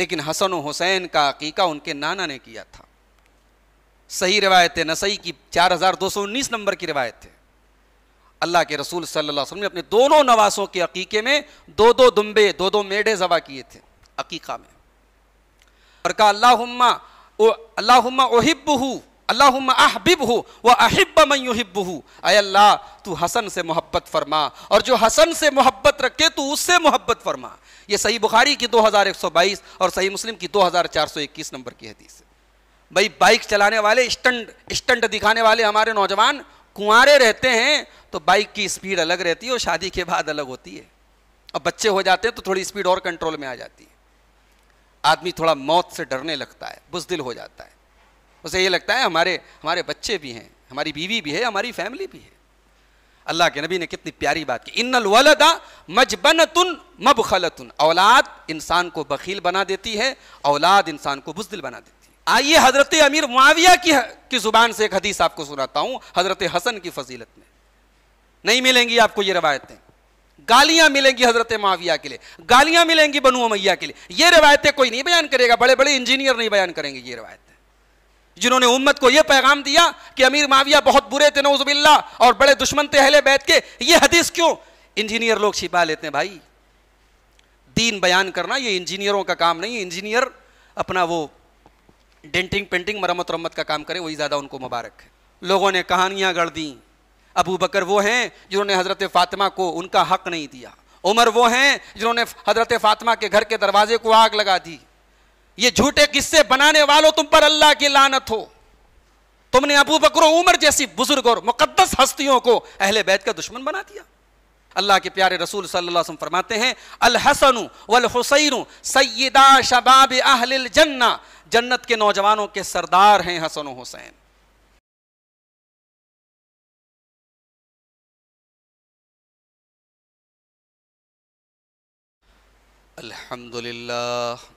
लेकिन हसन हुसैन का अकीका उनके नाना ने किया था सही रिवायत नसई की 4219 नंबर की रिवायत है अल्लाह के रसूल सल्लल्लाहु अलैहि वसल्लम ने अपने दोनों नवासों के अकीके में दो दो दुम्बे दो दो मेढे जबा किए थे अकीका में और कहा अल्लाहुम्मा अल्लाहुम्मा ओहिब्बहू अल्लाह आहबिब हो वह अहिब मयूहिब हो अल्लाह तू हसन से मोहब्बत फरमा और जो हसन से मोहब्बत रखे तू उससे मोहब्बत फरमा ये सही बुखारी की 2122 और सही मुस्लिम की 2421 नंबर की हदीस है भाई बाइक चलाने वाले स्टंट स्टंट दिखाने वाले हमारे नौजवान कुंवारे रहते हैं तो बाइक की स्पीड अलग रहती है और शादी के बाद अलग होती है और बच्चे हो जाते हैं तो थोड़ी स्पीड और कंट्रोल में आ जाती है आदमी थोड़ा मौत से डरने लगता है बुजदिल हो जाता है उसे ये लगता है हमारे हमारे बच्चे भी हैं हमारी बीवी भी है हमारी फैमिली भी है अल्लाह के नबी ने कितनी प्यारी बात की इन वलदा मजबन तुन मब खलतुन औलाद इंसान को बखील बना देती है औलाद इंसान को बुजदिल बना देती है आइए हजरत अमीर माविया की की ज़ुबान से एक हदीस आपको सुनाता हूँ हजरत हसन की फजीलत में नहीं मिलेंगी आपको ये रवायतें गालियां मिलेंगी हजरत माविया के लिए गालियां मिलेंगी बनु मैया के लिए ये रवायतें कोई नहीं बयान करेगा बड़े बड़े इंजीनियर नहीं बयान करेंगे ये रवायत जिन्होंने उम्मत को यह पैगाम दिया कि अमीर माविया बहुत बुरे थे नौजबिल्ला और बड़े दुश्मन थे अहले बैत के ये हदीस क्यों इंजीनियर लोग छिपा लेते हैं भाई दीन बयान करना ये इंजीनियरों का काम नहीं इंजीनियर अपना वो डेंटिंग पेंटिंग मरम्मत रम्मत का काम करें वही ज़्यादा उनको मुबारक है लोगों ने कहानियाँ गढ़ दी अबू बकर वो हैं जिन्होंने हज़रत फ़ातिमा को उनका हक नहीं दिया उमर वो हैं जिन्होंने हज़रत फ़ातिमा के घर के दरवाजे को आग लगा दी ये झूठे किस्से बनाने वालों तुम पर अल्लाह की लानत हो तुमने अबू बकर उमर जैसी बुजुर्ग और मुकदस हस्तियों को अहले बैत का दुश्मन बना दिया अल्लाह के प्यारे रसूल सल्लल्लाहु अलैहि वसल्लम फरमाते हैं अल हसन वल हुसैन सैदा शबाब अहलिल जन्ना जन्नत के नौजवानों के सरदार हैं हसन हुसैन अल्हम्दुलिल्लाह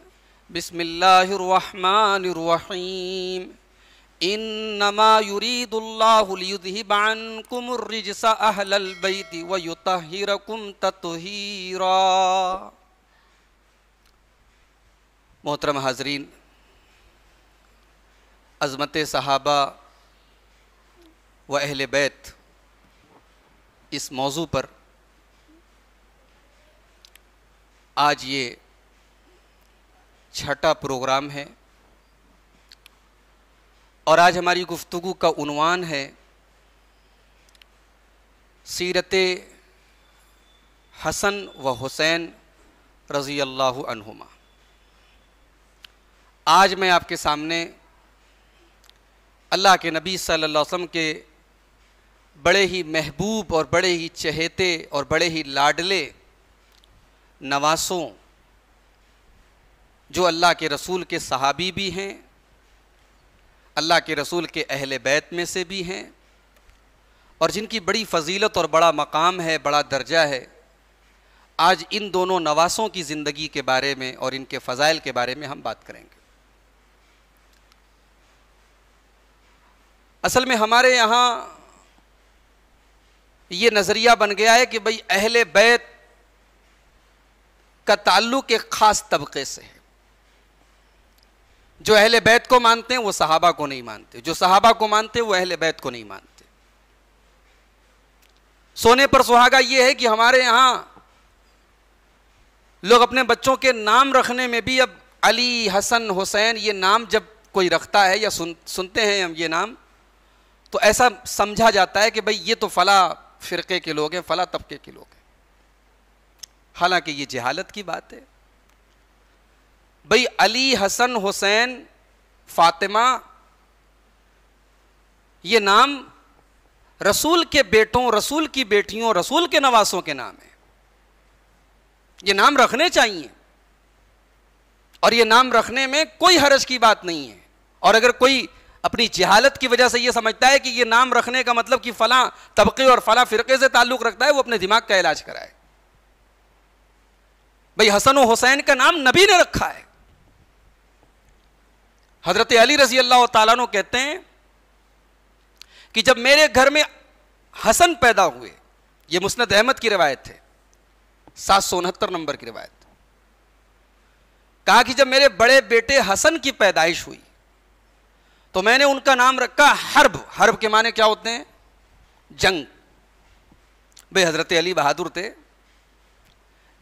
बिसमीम इन्नमा युरीदुल्लाहुलबानकुमरिजसाहलबैति वयुतहिरकुम ततहीरा मोहतरम हाजरीन अज़मत सहाबा व अहल बैत इस मौजू पर आज ये छठा प्रोग्राम है और आज हमारी गुफ्तु का उनवान है सीरत हसन व हुसैन रज़ी अल्लाहुमा आज मैं आपके सामने अल्लाह के नबी सल्लल्लाहु अलैहि वसल्लम के बड़े ही महबूब और बड़े ही चहेते और बड़े ही लाडले नवासों जो अल्लाह के रसूल के सहाबी भी हैं अल्लाह के रसूल के अहल बैत में से भी हैं और जिनकी बड़ी फजीलत और बड़ा मकाम है बड़ा दर्जा है आज इन दोनों नवासों की ज़िंदगी के बारे में और इनके फ़ज़ाइल के बारे में हम बात करेंगे असल में हमारे यहाँ ये नज़रिया बन गया है कि भाई अहल बैत का ताल्लुक़ एक ख़ास तबके से है जो अहले बैत को मानते हैं वो सहाबा को नहीं मानते जो सहाबा को मानते हैं वो अहले बैत को नहीं मानते सोने पर सुहागा ये है कि हमारे यहां लोग अपने बच्चों के नाम रखने में भी अब अली हसन हुसैन ये नाम जब कोई रखता है या सुन सुनते हैं हम ये नाम तो ऐसा समझा जाता है कि भाई ये तो फ़ला फ़िरके के लोग हैं फ़ला तबके के लोग हैं हालांकि ये जहालत की बात है भाई अली हसन हुसैन फातिमा ये नाम रसूल के बेटों रसूल की बेटियों रसूल के नवासों के नाम है ये नाम रखने चाहिए और ये नाम रखने में कोई हरज की बात नहीं है और अगर कोई अपनी जहालत की वजह से ये समझता है कि ये नाम रखने का मतलब कि फला तबके और फला फिरके से ताल्लुक रखता है वो अपने दिमाग का इलाज कराए भाई हसन हुसैन का नाम नबी ने रखा है हजरत अली रजी अल्लाह तला कहते हैं कि जब मेरे घर में हसन पैदा हुए ये मुस्नद अहमद की रिवायत है सात सौ उनहत्तर नंबर की रिवायत कहा कि जब मेरे बड़े बेटे हसन की पैदाइश हुई तो मैंने उनका नाम रखा हर्ब हर्ब के माने क्या होते हैं जंग भाई हजरत अली बहादुर थे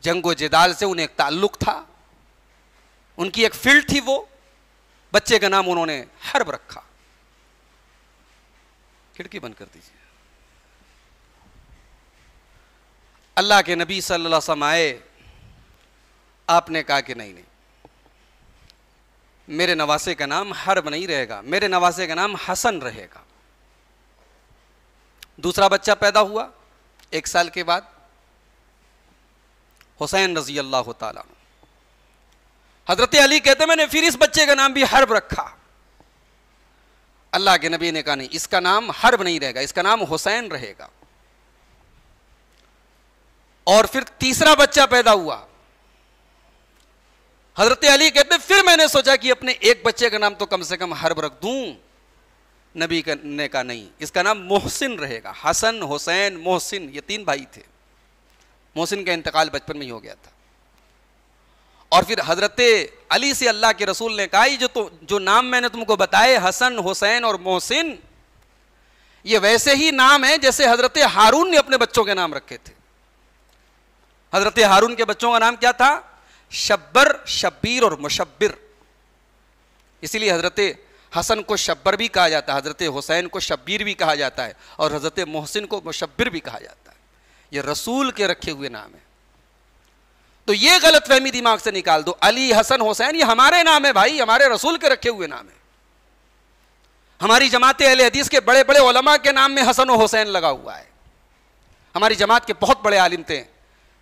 जंग व जिदाल से उन्हें एक ताल्लुक था उनकी एक फील्ड थी वो बच्चे का नाम उन्होंने हर्ब रखा खिड़की बंद कर दीजिए अल्लाह के नबी सल्लल्लाहु अलैहि वसल्लम आए आपने कहा कि नहीं नहीं मेरे नवासे का नाम हर्ब नहीं रहेगा मेरे नवासे का नाम हसन रहेगा दूसरा बच्चा पैदा हुआ एक साल के बाद हुसैन रजी अल्लाह तला हजरत अली कहते मैंने फिर इस बच्चे का नाम भी हर्ब रखा अल्लाह के नबी ने कहा नहीं इसका नाम हर्ब नहीं रहेगा इसका नाम हुसैन रहेगा और फिर तीसरा बच्चा पैदा हुआ हजरत अली कहते फिर मैंने सोचा कि अपने एक बच्चे का नाम तो कम से कम हर्ब रख दूं नबी ने कहा नहीं इसका नाम मोहसिन रहेगा हसन हुसैन मोहसिन ये तीन भाई थे मोहसिन का इंतकाल बचपन में ही हो गया था और फिर हजरत अली से अल्लाह के रसूल ने कहा जो तो जो नाम मैंने तुमको बताए हसन हुसैन और मोहसिन ये वैसे ही नाम है जैसे हजरत हारून ने अपने बच्चों के नाम रखे थे हजरत हारून के बच्चों का नाम क्या था शब्बर शब्बीर और मुशब्बिर इसीलिए हजरत हसन को शब्बर भी कहा जाता है हजरत हुसैन को शब्बीर भी कहा जाता है और हजरत मोहसिन को मुशब्बिर भी कहा जाता है ये रसूल के रखे हुए नाम है तो ये गलत फहमी दिमाग से निकाल दो अली हसन हुसैन ये हमारे नाम है भाई हमारे रसूल के रखे हुए नाम है हमारी जमात अहल हदीस के बड़े बड़े ओलमा के नाम में हसन हुसैन लगा हुआ है हमारी जमात के बहुत बड़े आलिम थे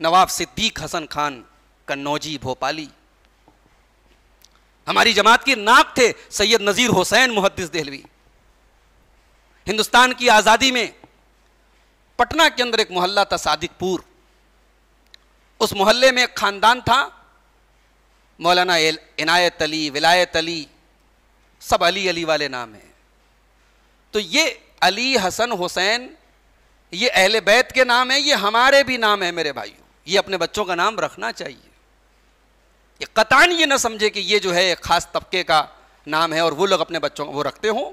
नवाब सिद्दीक हसन खान कन्नौजी भोपाली हमारी जमात की नाक थे सैयद नज़ीर हुसैन मुहदस दहलवी हिंदुस्तान की आज़ादी में पटना के अंदर एक मोहल्ला था सादिकपुर उस मोहल्ले में एक ख़ानदान था मौलाना इनायत अली विलायत अली सब अली अली वाले नाम हैं तो ये अली हसन हुसैन ये अहल बैत के नाम है ये हमारे भी नाम है मेरे भाइयों ये अपने बच्चों का नाम रखना चाहिए ये कतान ये ना समझे कि ये जो है एक ख़ास तबके का नाम है और वो लोग अपने बच्चों वो रखते हों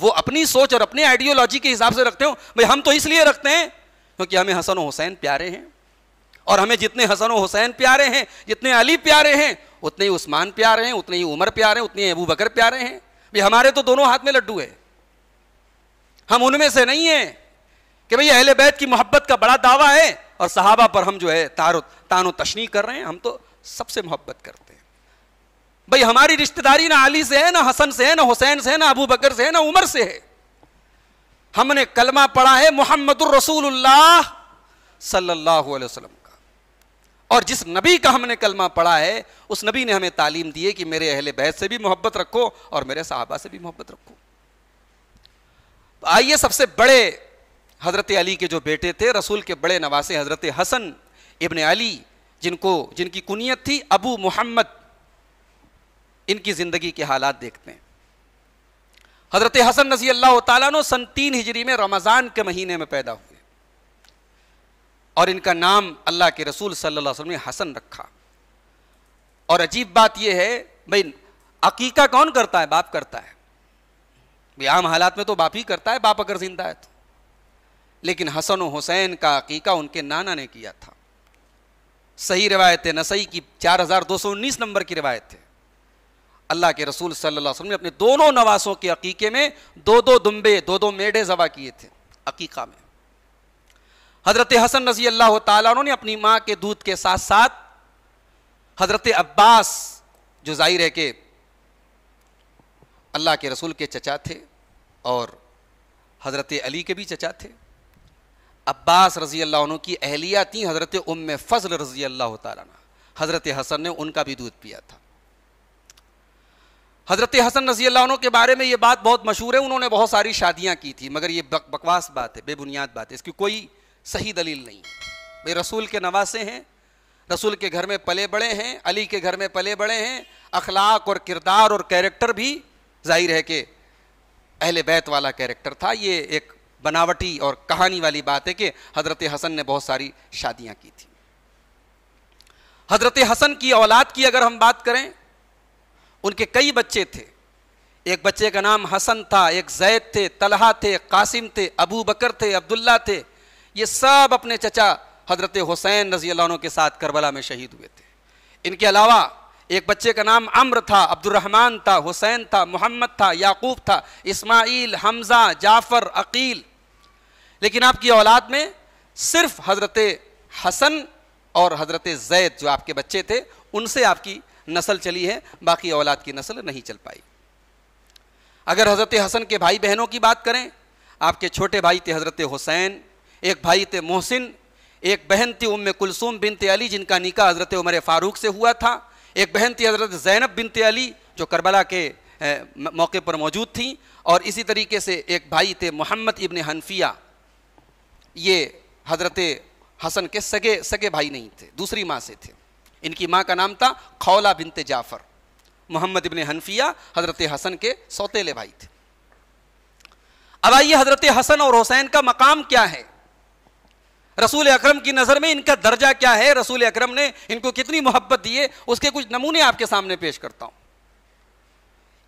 वो अपनी सोच और अपने आइडियोलॉजी के हिसाब से रखते हो भाई हम तो इसलिए रखते हैं क्योंकि हमें हसन हुसैन प्यारे हैं और हमें जितने हसन व हुसैन प्यारे हैं जितने अली प्यारे हैं उतने ही उस्मान प्यारे हैं उतने ही उमर प्यारे हैं उतने ही अबू बकर प्यारे हैं भाई हमारे तो दोनों हाथ में लड्डू है हम उनमें से नहीं हैं कि भाई अहल बैत की मोहब्बत का बड़ा दावा है और सहाबा पर हम जो है तारो तानो तशनी कर रहे हैं हम तो सबसे मोहब्बत करते हैं भाई हमारी रिश्तेदारी ना अली से है ना हसन से है ना हुसैन से है ना अबू बकर से है ना उमर से है हमने कलमा पढ़ा है मोहम्मद रसूल सल्लल्लाहु अलैहि वसल्लम और जिस नबी का हमने कलमा पढ़ा है उस नबी ने हमें तालीम दी है कि मेरे अहले बैत से भी मोहब्बत रखो और मेरे साहबा से भी मोहब्बत रखो तो आइए सबसे बड़े हज़रत अली के जो बेटे थे रसूल के बड़े नवासे हज़रत हसन इबन अली जिनको जिनकी कुनीत थी अबू मोहम्मद इनकी ज़िंदगी के हालात देखते हैं हज़रत हसन नजी अल्लाह तन तीन हिजरी में रमज़ान के महीने में पैदा हुए और इनका नाम अल्लाह के रसूल सल्लल्लाहु अलैहि वसल्लम ने हसन रखा और अजीब बात यह है भाई अकीका कौन करता है बाप करता है भाई आम हालात में तो बाप ही करता है बाप अगर जिंदा है तो लेकिन हसन हुसैन का अकीका उनके नाना ने किया था सही रिवायत है नसई की 4219 नंबर की रिवायत है अल्लाह के रसूल सल्लल्लाहु अलैहि वसल्लम ने अपने दोनों नवासों के अकीके में दो दो दुम्बे दो दो मेढे जबा किए थे अकीका में हज़रत हसन रजी अल्लाह तु ने अपनी माँ के दूध के साथ साथ हज़रत अब्बास जो ज़ाहिर है कि अल्लाह के रसूल के चचा थे और हज़रत अली के भी चचा थे अब्बास रजी अल्लाह की अहलिया थी हज़रत उम फ़जल रजी अल्लाह तजरत हज़रत हसन ने उनका भी दूध पिया था हज़रत हसन रजी अल्लाह के बारे में ये बात बहुत मशहूर है उन्होंने बहुत सारी शादियाँ की थी मगर ये बकवास बात है बेबुनियाद बात है इसकी कोई सही दलील नहीं भाई रसूल के नवासे हैं रसूल के घर में पले बड़े हैं अली के घर में पले बड़े हैं अखलाक और किरदार और कैरेक्टर भी जाहिर है कि अहल बैत वाला कैरेक्टर था ये एक बनावटी और कहानी वाली बात है कि हज़रत हसन ने बहुत सारी शादियां की थी हज़रत हसन की औलाद की अगर हम बात करें उनके कई बच्चे थे एक बच्चे का नाम हसन था एक जैद थे तलहा थे कासिम थे अबू बकर थे अब्दुल्ला थे ये सब अपने चचा हजरत हुसैन रजी अल्लाह के साथ करबला में शहीद हुए थे इनके अलावा एक बच्चे का नाम अम्र था अब्दुलरहमान था हुसैन था मोहम्मद था याकूब था इस्माइल हमज़ा जाफ़र अकील लेकिन आपकी औलाद में सिर्फ हजरत हसन और हजरत जैद जो आपके बच्चे थे उनसे आपकी नस्ल चली है बाकी औलाद की नस्ल नहीं चल पाई अगर हजरत हसन के भाई बहनों की बात करें आपके छोटे भाई थे हजरत हुसैन एक भाई थे मोहसिन एक बहन थी उम कुलसूम बिनते अली जिनका निका हज़रत उमर फ़ारूक से हुआ था एक बहन थी हज़रत ज़ैनब बिनते अली जो करबला के मौके पर मौजूद थी और इसी तरीके से एक भाई थे मोहम्मद इबन हनफिया ये हज़रत हसन के सगे सगे भाई नहीं थे दूसरी माँ से थे इनकी माँ का नाम था खौला बिनते जाफ़र मोहम्मद इबन हनफिया हज़रत हसन के सौतेले भाई थे अब आइए हज़रत हसन और हुसैन का मकाम क्या है रसूल अकरम की नज़र में इनका दर्जा क्या है रसूल अकरम ने इनको कितनी मोहब्बत दी है उसके कुछ नमूने आपके सामने पेश करता हूँ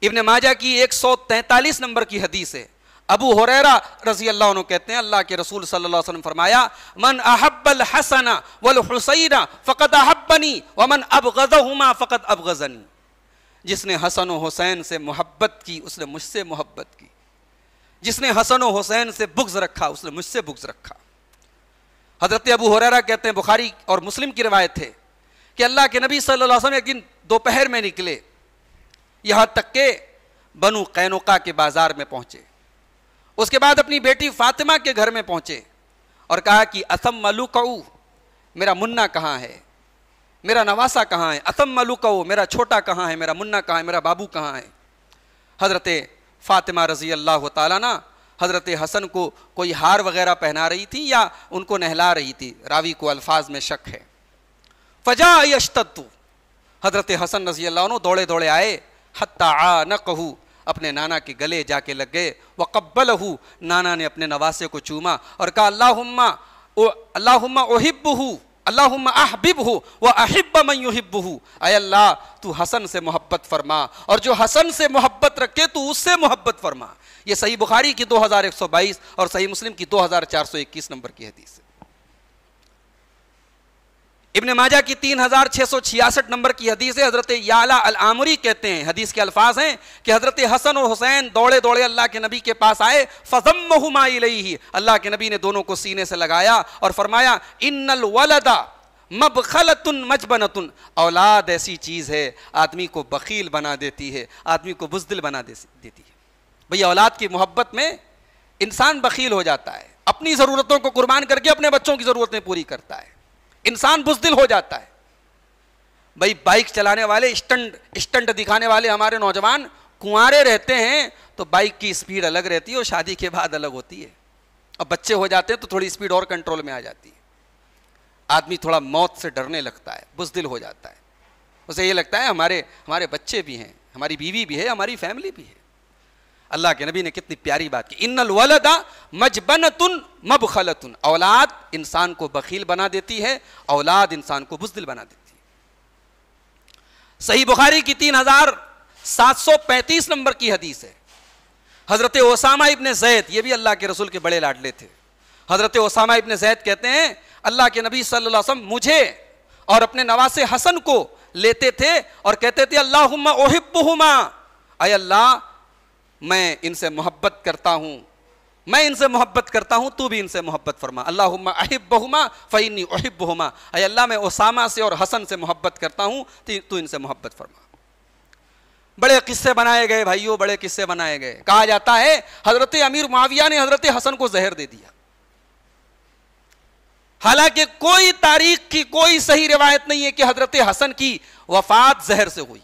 इबन माजा की एक सौ तैंतालीस नंबर की हदीस है अबू हुरैरा रजी अल्लाह कहते हैं अल्लाह के रसूल सल्लल्लाहु अलैहि वसल्लम फरमाया मन अहब्बल हसना वल हुसैना फ़कत अहब्बनी व मन अब गज़हुमा फ़कत अब गज़नी जिसने हसन व हुसैन से मोहब्बत की उसने मुझसे मोहब्बत की जिसने हसन हुसैन से बुग्ज़ रखा उसने मुझसे बुग्ज़ रखा हजरत अबू हुररा कहते हैं बुखारी और मुस्लिम की रवायत है कि अल्लाह के नबी सल्लल्लाहु अलैहि वसल्लम एक दिन दोपहर में निकले यहाँ तक के बनु कैनुका के बाजार में पहुँचे उसके बाद अपनी बेटी फातिमा के घर में पहुँचे और कहा कि असम मलुकऊ मेरा मुन्ना कहाँ है मेरा नवासा कहाँ है असम मलुकऊ मेरा छोटा कहाँ है मेरा मुन्ना कहाँ है मेरा बाबू कहाँ है हजरत फातिमा रजी अल्लाह ना हज़रत हसन को कोई हार वगैरह पहना रही थी या उनको नहला रही थी रावी को अल्फाज में शक है फजा यशतु हज़रत हसन रजी अल्लाह दौड़े दौड़े आए हत्ता आ न कहू अपने नाना के गले जाके लग गए वकब्बल हूँ नाना ने अपने नवासे को चूमा और कहा अल्लाह ओ अल्लाहुम्मा अल्लाह आहबिब अहिब मैं अल्लाह तू हसन से मोहब्बत फरमा और जो हसन से मोहब्बत रखे तू उससे मोहब्बत फरमा ये सही बुखारी की 2122 और सही मुस्लिम की 2421 नंबर की हदीस है इब्ने माजा की तीन हज़ार छह सौ छियासठ नंबर की हदीस है हज़रत याला अल आमरी कहते हैं हदीस के अल्फाज हैं कि हज़रत हसन और हुसैन दौड़े दौड़े अल्लाह के नबी के पास आए फ़जम ही अल्लाह के नबी ने दोनों को सीने से लगाया और फरमाया इन वलदा मबखलतुन मजबनतुन औलाद ऐसी चीज़ है आदमी को बकील बना देती है आदमी को बुजदिल बना देती है भैया औलाद की मोहब्बत में इंसान बकील हो जाता है अपनी ज़रूरतों को कुर्बान करके अपने बच्चों की ज़रूरतें पूरी करता है इंसान बुजदिल हो जाता है भाई बाइक चलाने वाले स्टंट स्टंट दिखाने वाले हमारे नौजवान कुआरे रहते हैं तो बाइक की स्पीड अलग रहती है और शादी के बाद अलग होती है और बच्चे हो जाते हैं तो थोड़ी स्पीड और कंट्रोल में आ जाती है आदमी थोड़ा मौत से डरने लगता है बुजदिल हो जाता है उसे ये लगता है हमारे हमारे बच्चे भी हैं हमारी बीवी भी है हमारी फैमिली भी है अल्लाह के नबी ने कितनी प्यारी बात की इन वलदा मजबन तुन मब खलतुन औलाद इंसान को बखील बना देती है औलाद इंसान को बुजदिल बना देती है सही बुखारी की तीन हजार सात सौ पैंतीस नंबर की हदीस है हजरत ओसामा इबन जैद ये भी अल्लाह के रसूल के बड़े लाडले थे हजरत ओसामा इबन जैद कहते हैं अल्लाह के नबी सल्लल्लाहु मुझे और अपने नवासे हसन को लेते थे और कहते थे अल्लाह ओहिबुमा अल्लाह मैं इनसे मोहब्बत करता हूँ मैं इनसे मोहब्बत करता हूँ तू भी इनसे मोहब्बत फरमा अल्लाह अहिब बहुमा फ़ैनी अहिब अय अल्लाह मैं ओसामा से और हसन से मोहब्बत करता हूँ तू इनसे मोहब्बत फरमा बड़े किस्से बनाए गए भाइयों बड़े किस्से बनाए गए कहा जाता है हज़रत अमीर माविया ने हज़रत हसन को जहर दे दिया हालांकि कोई तारीख की कोई सही रिवायत नहीं है कि हज़रत हसन की वफात जहर से हुई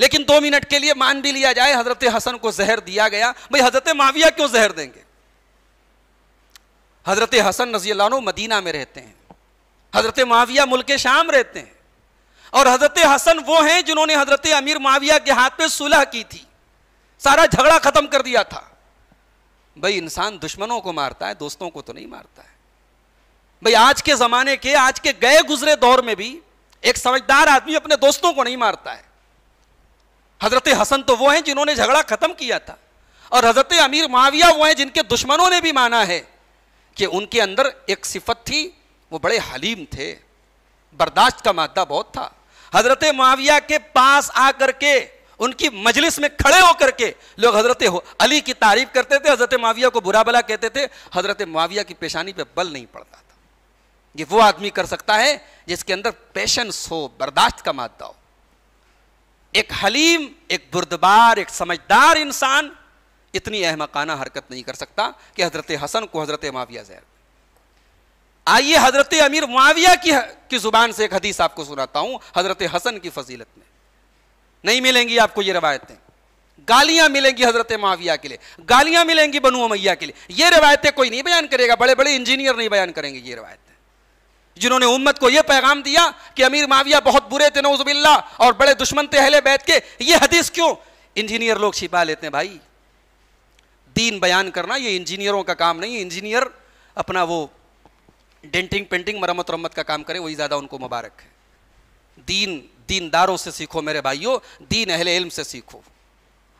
लेकिन दो मिनट के लिए मान भी लिया जाए हजरत हसन को जहर दिया गया भाई हजरत माविया क्यों जहर देंगे हजरत हसन नजी मदीना में रहते हैं हजरत माविया मुल्क शाम रहते हैं और हजरत हसन वो हैं जिन्होंने हजरत अमीर माविया के हाथ पे सुलह की थी सारा झगड़ा खत्म कर दिया था भाई इंसान दुश्मनों को मारता है दोस्तों को तो नहीं मारता है भाई आज के जमाने के आज के गए गुजरे दौर में भी एक समझदार आदमी अपने दोस्तों को नहीं मारता है हजरत हसन तो वो हैं जिन्होंने झगड़ा खत्म किया था और हजरत अमीर माविया वो हैं जिनके दुश्मनों ने भी माना है कि उनके अंदर एक सिफत थी वो बड़े हलीम थे बर्दाश्त का मादा बहुत था हजरत माविया के पास आकर के उनकी मजलिस में खड़े होकर के लोग हजरत अली की तारीफ करते थे हजरत माविया को बुरा भला कहते थे हजरत माविया की पेशानी पे बल नहीं पड़ता था ये वो आदमी कर सकता है जिसके अंदर पेशेंस हो बर्दाश्त का मादा हो एक हलीम एक बुरदबार एक समझदार इंसान इतनी अहमकाना हरकत नहीं कर सकता कि हजरत हसन को हजरत माविया जहर आइए हजरत अमीर माविया की की ज़ुबान से एक हदीस आपको सुनाता हूं हजरत हसन की फजीलत में नहीं मिलेंगी आपको ये रवायतें गालियां मिलेंगी हजरत माविया के लिए गालियां मिलेंगी बनु के लिए ये रवायतें कोई नहीं बयान करेगा बड़े बड़े इंजीनियर नहीं बयान करेंगे ये रवायत जिन्होंने उम्मत को यह पैगाम दिया कि अमीर माविया बहुत बुरे थे नौजबिल्ला और बड़े दुश्मन थे अहले बैत के ये हदीस क्यों इंजीनियर लोग छिपा लेते हैं भाई दीन बयान करना ये इंजीनियरों का काम नहीं इंजीनियर अपना वो डेंटिंग पेंटिंग मरम्मत रम्मत का काम करें वही ज़्यादा उनको मुबारक है दीन दीनदारों से सीखो मेरे भाइयों दीन अहले इल्म से सीखो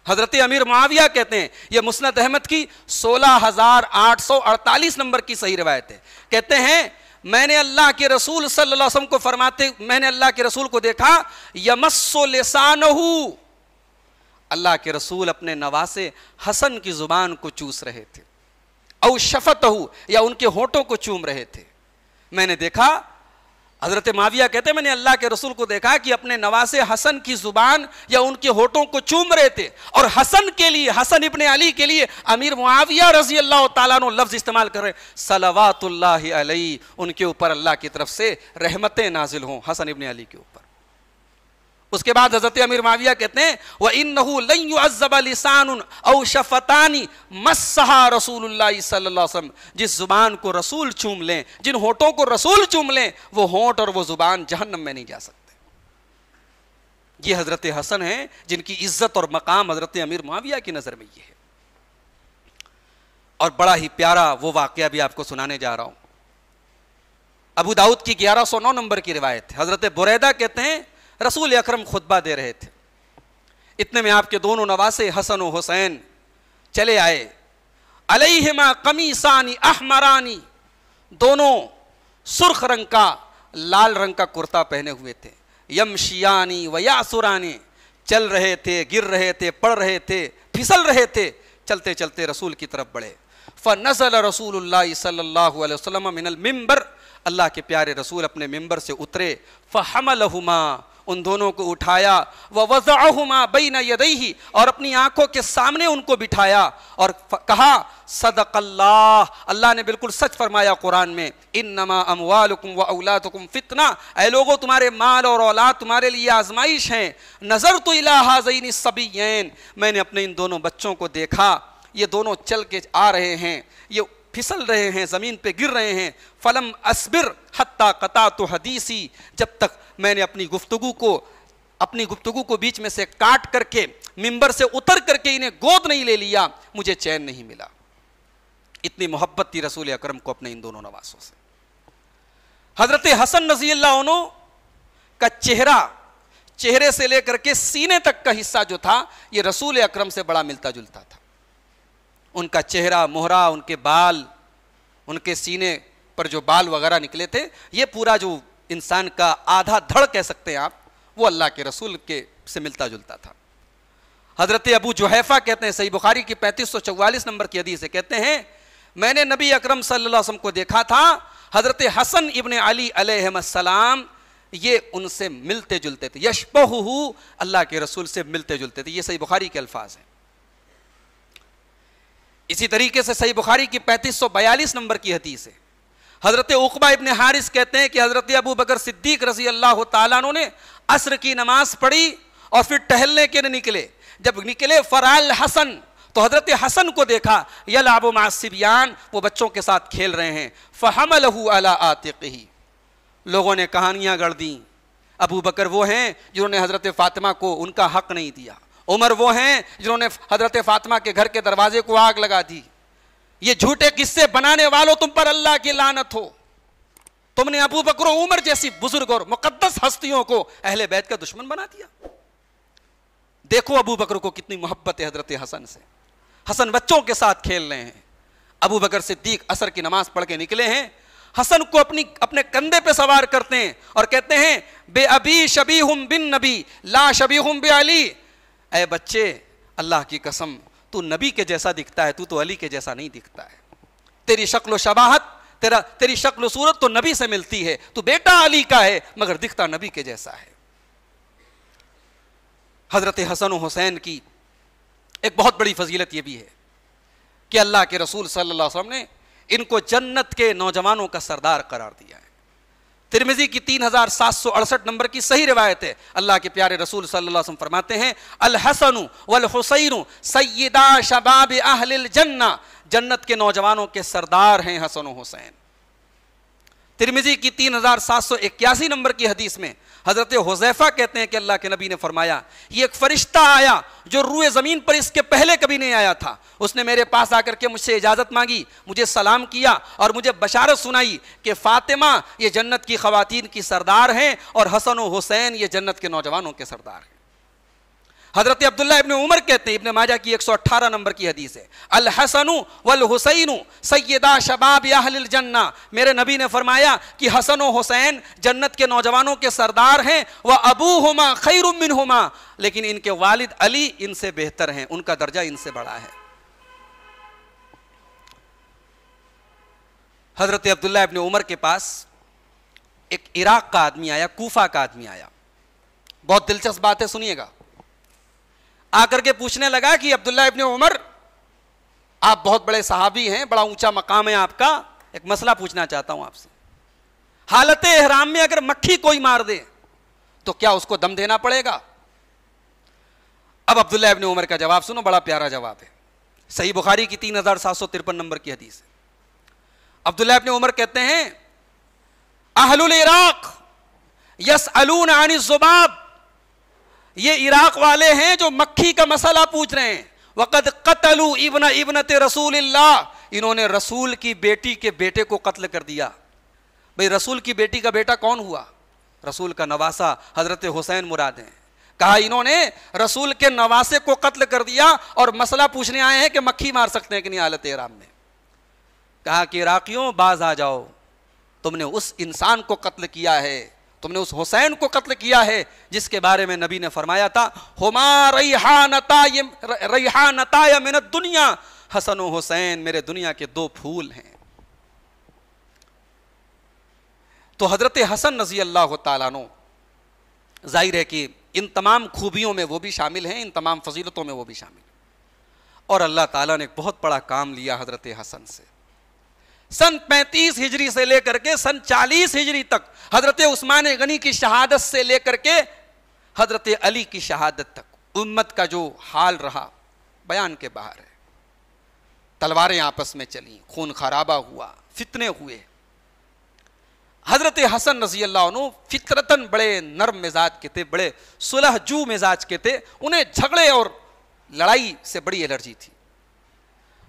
हजरत अमीर माविया कहते हैं यह मुस्नद अहमद की सोलह हजार आठ सौ अड़तालीस नंबर की सही रवायत है कहते हैं मैंने अल्लाह के रसूल सल्लल्लाहु अलैहि वसल्लम को फरमाते मैंने अल्लाह के रसूल को देखा यमस्सो लसान अल्लाह के रसूल अपने नवासे हसन की जुबान को चूस रहे थे औ शफत या उनके होठों को चूम रहे थे मैंने देखा हज़रत माविया कहते मैंने अल्लाह के रसूल को देखा कि अपने नवासे हसन की ज़ुबान या उनके होठों को चूम रहे थे और हसन के लिए हसन इबन अली के लिए अमीर मुआविया रजी अल्लाह तला लफ्ज़ इस्तेमाल कर रहे सलावातुल्लाह उनके ऊपर अल्लाह की तरफ से रहमतें नाजिल हों हसन इबन अली के ऊपर उसके बाद हजरत अमीर माविया कहते हैं वह इन नहूलिसान औ शफतानी मसहा रसूल सल्लासम जिस जुबान को रसूल चूम लें जिन होठों को रसूल चूम लें वो होठ और वो जुबान जहन्नम में नहीं जा सकते ये हजरत हसन हैं जिनकी इज्जत और मकाम हजरत अमीर माविया की नज़र में ये है और बड़ा ही प्यारा वो वाक्य भी आपको सुनाने जा रहा हूं अबू दाऊद की 1109 नंबर की रिवायत हज़रत बुरैदा कहते हैं रसूल अकरम खुतबा दे रहे थे इतने में आपके दोनों नवासे हसन व हुसैन चले आए अलहमा कमीसानी अहमरानी दोनों सुर्ख रंग का लाल रंग का कुर्ता पहने हुए थे यमशियानी व यासुरानी चल रहे थे गिर रहे थे पड़ रहे थे फिसल रहे थे चलते चलते रसूल की तरफ बढ़े फ़ नज़ल रसूल सल्ला मिनल मिम्बर अल्लाह के प्यारे रसूल अपने मिम्बर से उतरे फ़हमलहुमा उन दोनों को उठाया व वज़ाहुमा बई न यदई और अपनी आंखों के सामने उनको बिठाया और कहा सदक अल्लाह अल्लाह ने बिल्कुल सच फरमाया कुरान में इन नमा अमवालकुम व औलादुकुम फितना ए लोगो तुम्हारे माल और औलाद तुम्हारे लिए आजमाइश हैं नज़र तो इला सबी मैंने अपने इन दोनों बच्चों को देखा ये दोनों चल के आ रहे हैं ये फिसल रहे हैं ज़मीन पे गिर रहे हैं फ़लम असबिर हत्ता कता तो हदीसी जब तक मैंने अपनी गुफ्तगु को अपनी गुफ्तगु को बीच में से काट करके मिंबर से उतर करके इन्हें गोद नहीं ले लिया मुझे चैन नहीं मिला इतनी मोहब्बत थी रसूल अक्रम को अपने इन दोनों नवासों से हजरत हसन नजी का चेहरा चेहरे से लेकर के सीने तक का हिस्सा जो था ये रसूल अक्रम से बड़ा मिलता जुलता था उनका चेहरा मोहरा उनके बाल उनके सीने पर जो बाल वगैरह निकले थे ये पूरा जो इंसान का आधा धड़ कह सकते हैं आप वो अल्लाह के रसूल के से मिलता जुलता था हज़रत अबू जुहैफ़ा कहते हैं सही बुखारी की पैंतीस सौ चौवालीस नंबर की अदी से कहते हैं मैंने नबी अक्रम सल्लल्लाहु को देखा था हज़रत हसन इबन अली अलैहिस्सलाम ये उनसे मिलते जुलते थे यशबहू अल्लाह के रसूल से मिलते जुलते थे ये सही बुखारी के अल्फाज हैं इसी तरीके से सही बुखारी की 3542 नंबर की हदीस है हज़रत उकबा इबन हारिस कहते हैं कि हज़रत अबू बकर सिद्दीक रसी अल्लाह तु ने असर की नमाज पढ़ी और फिर टहलने के लिए निकले जब निकले फ़राल हसन तो हज़रत हसन को देखा यह लाबो मासिबियान वो बच्चों के साथ खेल रहे हैं फ़हम लहू अला आतिक ही लोगों ने कहानियाँ गढ़ दी अबू बकर वो हैं जिन्होंने हज़रत फ़ातिमा को उनका हक नहीं दिया उमर वो हैं जिन्होंने हजरत फातिमा के घर के दरवाजे को आग लगा दी ये झूठे किस्से बनाने वालों तुम पर अल्लाह की लानत हो तुमने अबू बकर उमर जैसी बुजुर्ग और मुकदस हस्तियों को अहले बैत का दुश्मन बना दिया देखो अबू बकर को कितनी मोहब्बत है हजरत हसन से हसन बच्चों के साथ खेल रहे हैं अबू बकर सिद्दीक असर की नमाज पढ़ के निकले हैं हसन को अपनी अपने कंधे पे सवार करते हैं और कहते हैं बे अबी शबी हम बिन नबी ला शबी हम बे अली ए बच्चे अल्लाह की कसम तू नबी के जैसा दिखता है तू तो अली के जैसा नहीं दिखता है तेरी शक्ल शबाहत तेरा तेरी शक्ल सूरत तो नबी से मिलती है तू बेटा अली का है मगर दिखता नबी के जैसा है हजरत हसन हुसैन की एक बहुत बड़ी फजीलत यह भी है कि अल्लाह के रसूल सल्लल्लाहु अलैहि वसल्लम ने इनको जन्नत के नौजवानों का सरदार करार दिया है तिरमिजी की तीन हजार सात सौ अड़सठ नंबर की सही रिवायत है अल्लाह के प्यारे रसूल सल्लल्लाहु फरमाते हैं अल हसन वल हुसैन सैदा शबाब अहल जन्ना जन्नत के नौजवानों के सरदार हैं हसन हुसैन तिरमिजी की तीन हज़ार सात सौ इक्यासी नंबर की हदीस में हज़रत हुजैफ़ा कहते हैं कि अल्लाह के नबी ने फरमाया ये एक फ़रिश्ता आया जो रूए ज़मीन पर इसके पहले कभी नहीं आया था उसने मेरे पास आकर के मुझसे इजाज़त मांगी मुझे सलाम किया और मुझे बशारत सुनाई कि फ़ातिमा ये जन्नत की ख़वातीन की सरदार हैं और हसन हुसैन ये जन्नत के नौजवानों के सरदार हैं हजरत अब्दुल्ला इब्ने उमर कहते हैं इब्ने माजा की 118 नंबर की हदीस है अल हसनु वल हुसैन सैदा शबाब याहल जन्ना मेरे नबी ने फरमाया कि हसन व हुसैन जन्नत के नौजवानों के सरदार हैं वह अबू हुमा खैरुमिन हुमा लेकिन इनके वालिद अली इनसे बेहतर हैं उनका दर्जा इनसे बड़ा है हजरत अब्दुल्ला इब्ने उमर के पास एक इराक का आदमी आया कूफा का आदमी आया बहुत दिलचस्प बात है सुनिएगा आकर के पूछने लगा कि अब्दुल्ला इब्ने उमर आप बहुत बड़े सहाबी हैं बड़ा ऊंचा मकाम है आपका एक मसला पूछना चाहता हूं आपसे हालत एहराम में अगर मक्खी कोई मार दे तो क्या उसको दम देना पड़ेगा अब अब्दुल्ला इब्ने उमर का जवाब सुनो बड़ा प्यारा जवाब है सही बुखारी की तीन हजार सात सौ तिरपन नंबर की हदीस है अब्दुल्ला इब्ने उमर कहते हैं अहलुल इराक यस अलून आनी जुबाब ये इराक वाले हैं जो मक्खी का मसला पूछ रहे हैं वक़द कतलू इबन इबन रसूल इन्होंने रसूल की बेटी के बेटे को कत्ल कर दिया भाई रसूल की बेटी का बेटा कौन हुआ रसूल का नवासा हज़रत हुसैन मुराद हैं कहा इन्होंने रसूल के नवासे को कत्ल कर दिया और मसला पूछने आए हैं कि मक्खी मार सकते हैं कि नहीं आलत राम में कहा कि इराकियों बाज आ जाओ तुमने उस इंसान को कत्ल किया है तुमने उस हुसैन को कत्ल किया है जिसके बारे में नबी ने फरमाया था होमा रईहानता दुनिया हसन हुसैन मेरे दुनिया के दो फूल हैं तो हजरत हसन नजी अल्लाह तु जाहिर है कि इन तमाम खूबियों में वो भी शामिल हैं इन तमाम फजीलतों में वो भी शामिल और अल्लाह ताला ने एक बहुत बड़ा काम लिया हजरत हसन से सन 35 हिजरी से लेकर के सन 40 हिजरी तक हजरत उस्मान गनी की शहादत से लेकर के हजरत अली की शहादत तक उम्मत का जो हाल रहा बयान के बाहर है तलवारें आपस में चली खून खराबा हुआ फितने हुए हजरत हसन रजी अल्लाह फितरतन बड़े नर्म मिजाज के थे बड़े सुलहजू मिजाज के थे उन्हें झगड़े और लड़ाई से बड़ी एलर्जी थी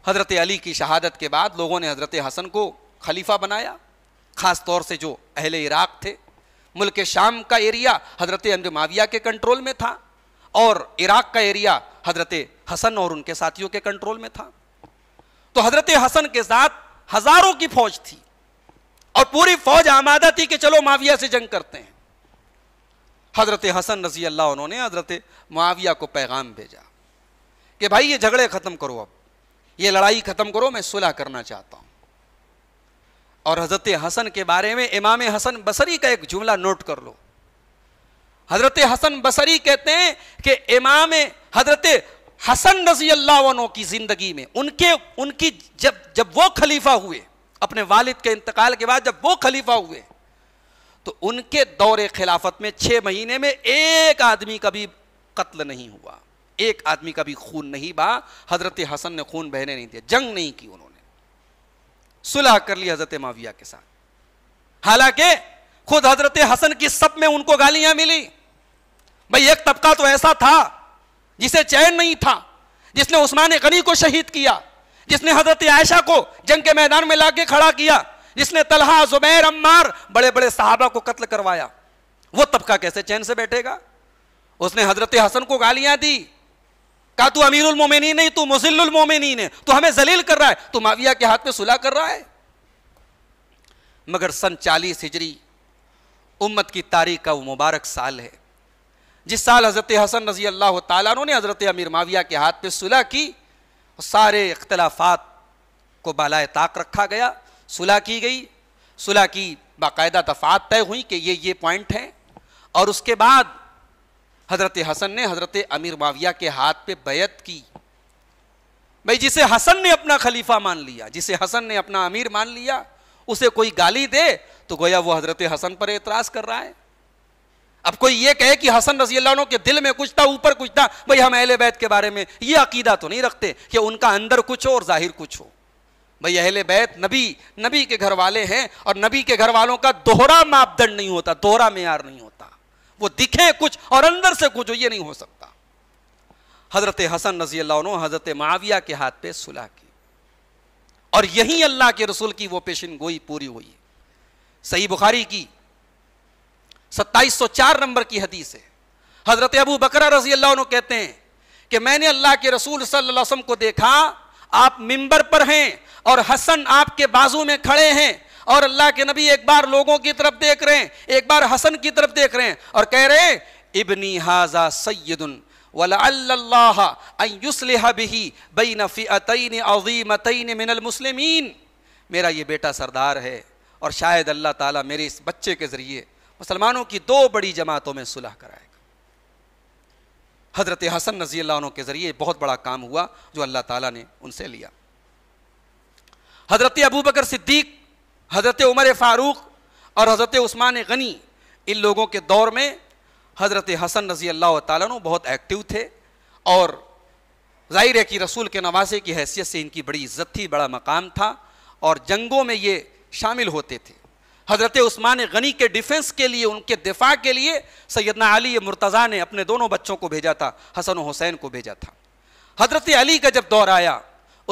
हज़रत अली की शहादत के बाद लोगों ने हज़रत हसन को खलीफा बनाया ख़ास तौर से जो अहल इराक़ थे मुल्क शाम का एरिया हज़रत अमर माविया के कंट्रोल में था और इराक़ का एरिया हज़रत हसन और उनके साथियों के कंट्रोल में था तो हज़रत हसन के साथ हज़ारों की फौज थी और पूरी फौज आमादा थी कि चलो माविया से जंग करते हैं हज़रत हसन रजी अल्लाह उन्होंने हज़रत माविया को पैगाम भेजा कि भाई ये झगड़े ख़त्म करो अब ये लड़ाई ख़त्म करो मैं सुलह करना चाहता हूँ और हज़रत हसन के बारे में इमाम हसन बसरी का एक जुमला नोट कर लो हज़रत हसन बसरी कहते हैं कि इमाम हज़रत हसन रजी अल्लाह की ज़िंदगी में उनके उनकी जब जब वो खलीफा हुए अपने वालिद के इंतकाल के बाद जब वो खलीफा हुए तो उनके दौरे खिलाफत में छः महीने में एक आदमी कभी कत्ल नहीं हुआ एक आदमी का भी खून नहीं बा हजरत हसन ने खून बहने नहीं दिया जंग नहीं की उन्होंने सुलह कर ली हजरत माविया के साथ हालांकि खुद हजरत हसन की सब में उनको गालियां मिली भाई एक तबका तो ऐसा था जिसे चैन नहीं था जिसने उस्मान गनी को शहीद किया जिसने हजरत आयशा को जंग के मैदान में लाके खड़ा किया जिसने तलहा जुबैर अम्मार बड़े बड़े साहबा को कत्ल करवाया वो तबका कैसे चैन से बैठेगा उसने हजरत हसन को गालियां दी कहा तू अमीरुल मोमिनीन नहीं तू मुजिलुल मोमिनीन है तू हमें जलील कर रहा है तू माविया के हाथ में सुलह कर रहा है मगर सन चालीस हिजरी उम्मत की तारीख का वो मुबारक साल है जिस साल हज़रत हसन रजी अल्लाह तु ने हज़रत अमीर माविया के हाथ पे सुलह की और सारे इख्तलाफात को बालाए ताक रखा गया सुलह की गई सुलह की बाकायदा दफात तय हुई कि ये ये पॉइंट हैं और उसके बाद हजरत हसन ने हजरत अमीर माविया के हाथ पे बैत की भाई जिसे हसन ने अपना खलीफा मान लिया जिसे हसन ने अपना अमीर मान लिया उसे कोई गाली दे तो गोया वो हजरत हसन पर एतराज कर रहा है अब कोई ये कहे कि हसन रजी के दिल में कुछ था ऊपर कुछ था भाई हम अहले बैत के बारे में ये अकीदा तो नहीं रखते कि उनका अंदर कुछ हो और जाहिर कुछ हो भाई अहले बैत नबी नबी के घर वाले हैं और नबी के घर वालों का दोहरा मापदंड नहीं होता दोहरा मैार नहीं होता वो दिखे कुछ और अंदर से कुछ ये नहीं हो सकता हजरत हसन रजी अल्लाह हजरत माविया के हाथ पे सुलह की और यही अल्लाह के रसूल की वो पेशन गोई पूरी हुई सही बुखारी की 2704 नंबर की हदीस है हजरत अबू बकरा रजी अल्लाह कहते हैं कि मैंने अल्लाह के रसूल सल्लल्लाहु अलैहि वसल्लम को देखा आप मिंबर पर हैं और हसन आपके बाजू में खड़े हैं और अल्लाह के नबी एक बार लोगों की तरफ देख रहे हैं एक बार हसन की तरफ देख रहे हैं और कह रहे हैं इबनी हाजा सैदन वलाफीमतमिनमसलिमीन मेरा ये बेटा सरदार है और शायद अल्लाह ताला मेरे इस बच्चे के ज़रिए मुसलमानों की दो बड़ी जमातों में सुलह कराएगा हज़रत हसन नज़ी के ज़रिए बहुत बड़ा काम हुआ जो अल्लाह ताला ने उनसे लिया हज़रत अबू बकर सिद्दीक़ हज़रत उमर फ़ारूक और हज़रत उस्मान गनी इन लोगों के दौर में हज़रत हसन रज़ी अल्लाह तु बहुत एक्टिव थे और ज़ाहिर है कि रसूल के नवासे की हैसियत से इनकी बड़ी इज्जत थी बड़ा मकाम था और जंगों में ये शामिल होते थे हज़रत उस्मान गनी के डिफेंस के लिए उनके दिफा के लिए सैदना अली मुर्तज़ा ने अपने दोनों बच्चों को भेजा था हसन हुसैन को भेजा था हज़रत अली का जब दौर आया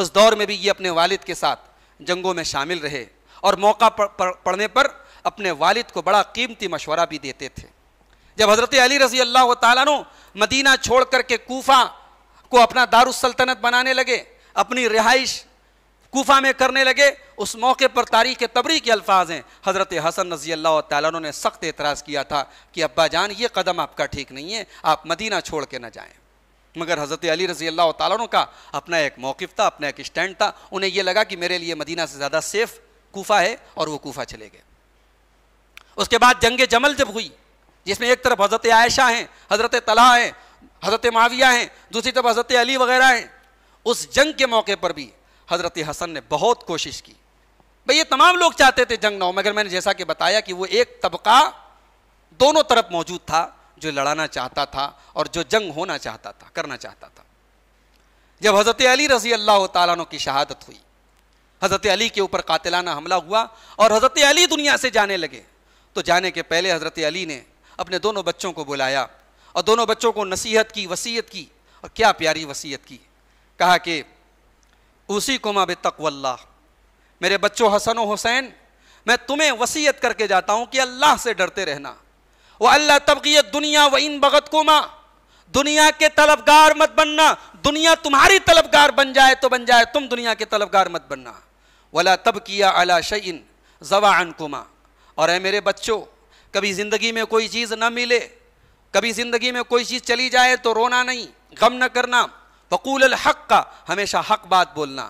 उस दौर में भी ये अपने वालिद के साथ जंगों में शामिल रहे और मौका पड़ने पर अपने वालिद को बड़ा कीमती मशवरा भी देते थे जब हज़रत अली रजी अल्लाह तु मदीना छोड़ करके कोफा को अपना दारुसल्तनत बनाने लगे अपनी रिहाइश कोफा में करने लगे उस मौके पर तारीख तबरी के अल्फाज हैं हज़रत हसन रजी अल्लाह तु ने सख्त एतराज़ किया था कि अब्बा जान ये कदम आपका ठीक नहीं है आप मदीना छोड़ के ना जाए मगर हज़रत अली रजी अल्लाह तु का अपना एक मौक़ था अपना एक स्टैंड था उन्हें यह लगा कि मेरे लिए मदीना से ज़्यादा सेफ़ कोफा है और वो कोफा चले गए उसके बाद जंग जमल जब हुई जिसमें एक तरफ हज़रत आयशा हैं हज़रत तला हैं हज़रत माविया हैं दूसरी तरफ हज़रत अली वगैरह हैं उस जंग के मौके पर भी हज़रत हसन ने बहुत कोशिश की भाई ये तमाम लोग चाहते थे जंग ना हो मगर मैंने जैसा कि बताया कि वो एक तबका दोनों तरफ मौजूद था जो लड़ाना चाहता था और जो जंग होना चाहता था करना चाहता था जब हज़रत अली रजी अल्लाह तु की शहादत हुई हज़रत अली के ऊपर कातिलाना हमला हुआ और हज़रत अली दुनिया से जाने लगे तो जाने के पहले हज़रत अली ने अपने दोनों बच्चों को बुलाया और दोनों बच्चों को नसीहत की वसीयत की और क्या प्यारी वसीयत की कहा कि उसी को माब तकवल्ला मेरे बच्चों हसन हुसैन मैं तुम्हें वसीयत करके जाता हूँ कि अल्लाह से डरते रहना वह अल्लाह तबकीत दुनिया व इन भगत को माँ दुनिया के तलबगार मत बनना दुनिया तुम्हारी तलबगार बन जाए तो बन जाए तुम दुनिया के तलबगार मत बनना वला तब किया अला शैन जवान कुमा और है मेरे बच्चों कभी ज़िंदगी में कोई चीज़ ना मिले कभी ज़िंदगी में कोई चीज़ चली जाए तो रोना नहीं गम न करना वकूल हक का हमेशा हक बात बोलना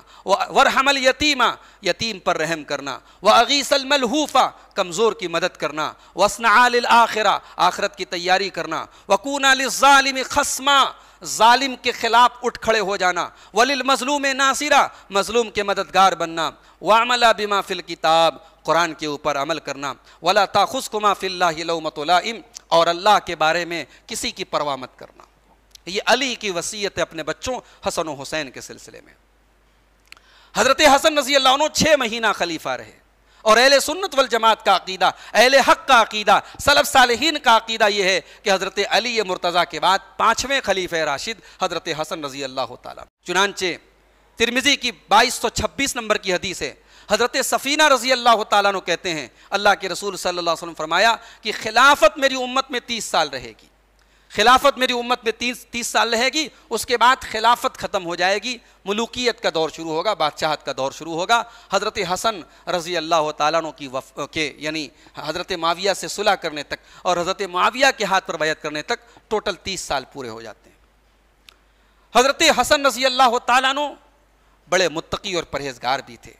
वर हमल यतीमा यतीम पर रहम करना व अगीसल मलहूफ़ा कमज़ोर की मदद करना वसना आखिरा आखरत की तैयारी करना वकून ालिम खसमा जालिम के खिलाफ उठ खड़े हो जाना वलिल मजलूम नासिरा मजलूम के मददगार बनना वामला बिमा फिल किताब कुरान के ऊपर अमल करना वला ताखुस कुमा फिल्लामतम और अल्लाह के बारे में किसी की परवाह मत करना ये अली की वसीयत है अपने बच्चों हसन हुसैन के सिलसिले में हज़रत हसन रजी अल्लाह छः महीना खलीफा रहे और अहल सुन्नत वल जमात का अकीदा अहल हक का अकीदा सलब सालहीन का अकीदा यह है कि हज़रत अली मुर्तज़ा के बाद पाँचवें खलीफ राशिद हज़रत हसन रजी अल्लाह तुनानचे तिरमिज़ी की बाईस सौ छब्बीस नंबर की हदीस है हज़रत सफ़ीना रजी अल्लाह तु कहते हैं अल्लाह के रसूल सल्लल्लाहु अलैहि वसल्लम फरमाया कि खिलाफत मेरी उम्मत में तीस साल रहेगी खिलाफत मेरी उम्मत में तीस तीस साल रहेगी उसके बाद खिलाफत ख़त्म हो जाएगी मलूकियत का दौर शुरू होगा बादशाहत का दौर शुरू होगा हज़रत हसन रज़ी अल्लाह तु की वफ के यानी हज़रत माविया से सुलह करने तक और हज़रत माविया के हाथ पर बैत करने तक टोटल तीस साल पूरे हो जाते हैं हज़रत हसन रज़ी अल्लाह तु बड़े मुतकी और परहेजगार भी थे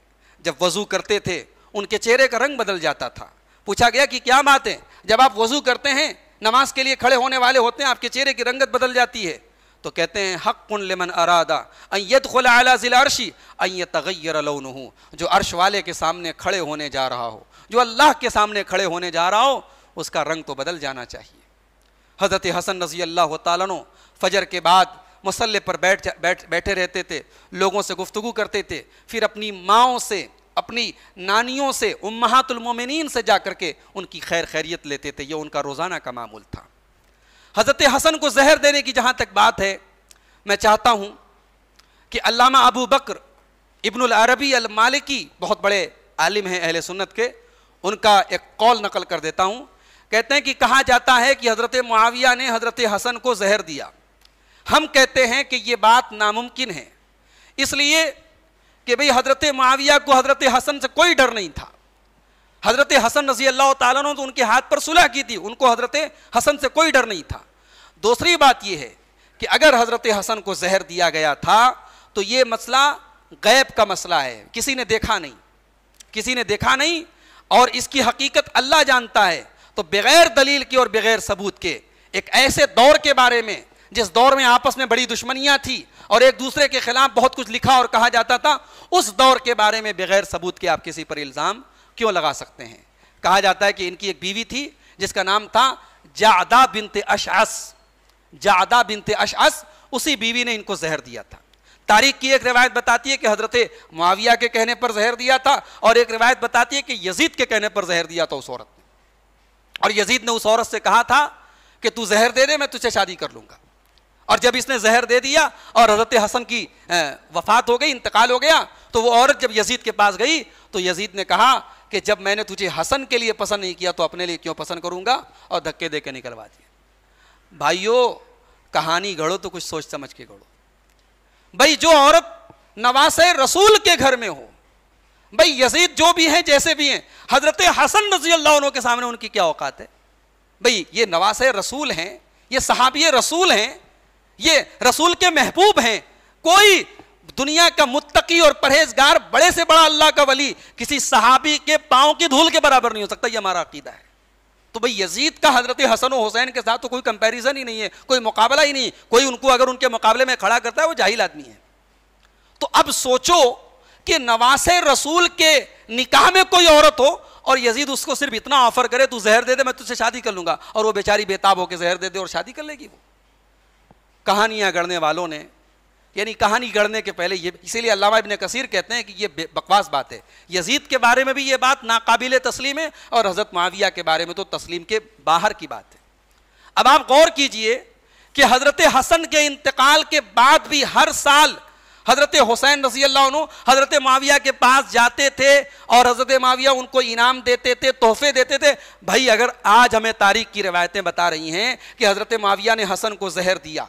जब वज़ू करते थे उनके चेहरे का रंग बदल जाता था पूछा गया कि क्या बात है जब आप वज़ू करते हैं नमाज के लिए खड़े होने वाले होते हैं आपके चेहरे की रंगत बदल जाती है तो कहते हैं हक लेमन अरादा अयत आला जिला अर्शी अय तगैर लौन हूँ जो अर्श वाले के सामने खड़े होने जा रहा हो जो अल्लाह के सामने खड़े होने जा रहा हो उसका रंग तो बदल जाना चाहिए हज़रत हसन रजी अल्लाह तु फजर के बाद मसल्ले पर बैठ बैठ बैठे रहते थे लोगों से गुफ्तु करते थे फिर अपनी माओ से अपनी नानियों से उम्मातुलमोमिन से जा करके उनकी खैर खैरियत लेते थे यह उनका रोज़ाना का मामूल था हज़रत हसन को जहर देने की जहाँ तक बात है मैं चाहता हूँ कि अलामा अबू बकर इब्नुल अरबी अल मालिकी बहुत बड़े आलिम हैं अहल सुन्नत के उनका एक कौल नकल कर देता हूँ कहते हैं कि कहा जाता है कि हज़रत मुआविया ने हज़रत हसन को जहर दिया हम कहते हैं कि ये बात नामुमकिन है इसलिए कि भाई हजरत माविया को हजरत हसन से कोई डर नहीं था हजरत हसन रजी अल्लाह तुम तो उनके हाथ पर सुलह की थी उनको हजरत हसन से कोई डर नहीं था दूसरी बात यह है कि अगर हजरत हसन को जहर दिया गया था तो ये मसला गैब का मसला है किसी ने देखा नहीं किसी ने देखा नहीं और इसकी हकीकत अल्लाह जानता है तो बगैर दलील के और बगैर सबूत के एक ऐसे दौर के बारे में जिस दौर में आपस में बड़ी दुश्मनियां थी और एक दूसरे के खिलाफ बहुत कुछ लिखा और कहा जाता था उस दौर के बारे में बगैर सबूत के आप किसी पर इल्ज़ाम क्यों लगा सकते हैं कहा जाता है कि इनकी एक बीवी थी जिसका नाम था जादा बिनते अशअस जादा बिनते अशअस उसी बीवी ने इनको जहर दिया था तारीख की एक रिवायत बताती है कि हजरत मुआविया के कहने पर जहर दिया था और एक रिवायत बताती है कि यजीद के कहने पर जहर दिया था उस औरत ने और यजीद ने उस औरत से कहा था कि तू जहर दे दे मैं तुझे शादी कर लूंगा और जब इसने जहर दे दिया और हजरत हसन की वफात हो गई इंतकाल हो गया तो वो औरत जब यजीद के पास गई तो यजीद ने कहा कि जब मैंने तुझे हसन के लिए पसंद नहीं किया तो अपने लिए क्यों पसंद करूंगा और धक्के दे के निकलवा दिए भाइयों कहानी गढ़ो तो कुछ सोच समझ के गढ़ो भाई जो औरत नवास रसूल के घर में हो भाई यजीद जो भी हैं जैसे भी हैं हजरत हसन रजी अल्लाह के सामने उनकी क्या औकात है भाई ये नवास रसूल हैं ये सहाबी रसूल हैं ये रसूल के महबूब हैं कोई दुनिया का मुत्तकी और परहेजगार बड़े से बड़ा अल्लाह का वली किसी सहाबी के पांव की धूल के बराबर नहीं हो सकता ये हमारा अकीदा है तो भाई यजीद का हजरत हसन हुसैन के साथ तो कोई कंपैरिजन ही नहीं है कोई मुकाबला ही नहीं कोई उनको अगर उनके मुकाबले में खड़ा करता है वो जाहिल आदमी है तो अब सोचो कि नवासे रसूल के निकाह में कोई औरत हो और यजीद उसको सिर्फ इतना ऑफर करे तू जहर दे दे मैं तुझसे शादी कर लूंगा और वो बेचारी बेताब होकर जहर दे दे और शादी कर लेगी वो कहानियाँ गढ़ने वालों ने यानी कहानी गढ़ने के पहले ये इसीलिए अलामा इबन कसीर कहते हैं कि ये बकवास बात है यजीद के बारे में भी ये बात नाकबिल तस्लीम है और हज़रत माविया के बारे में तो तस्लीम के बाहर की बात है अब आप गौर कीजिए कि हज़रत हसन के इंतकाल के बाद भी हर साल हज़रत हुसैन रसी हज़रत माविया के पास जाते थे और हज़रत माविया उनको इनाम देते थे तोहफे देते थे भाई अगर आज हमें तारीख की रवायतें बता रही हैं कि हज़रत माविया ने हसन को जहर दिया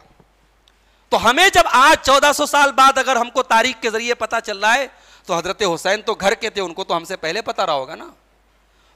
तो हमें जब आज 1400 साल बाद अगर हमको तारीख के जरिए पता चल रहा है तो हजरत हुसैन तो घर के थे उनको तो हमसे पहले पता रहा होगा ना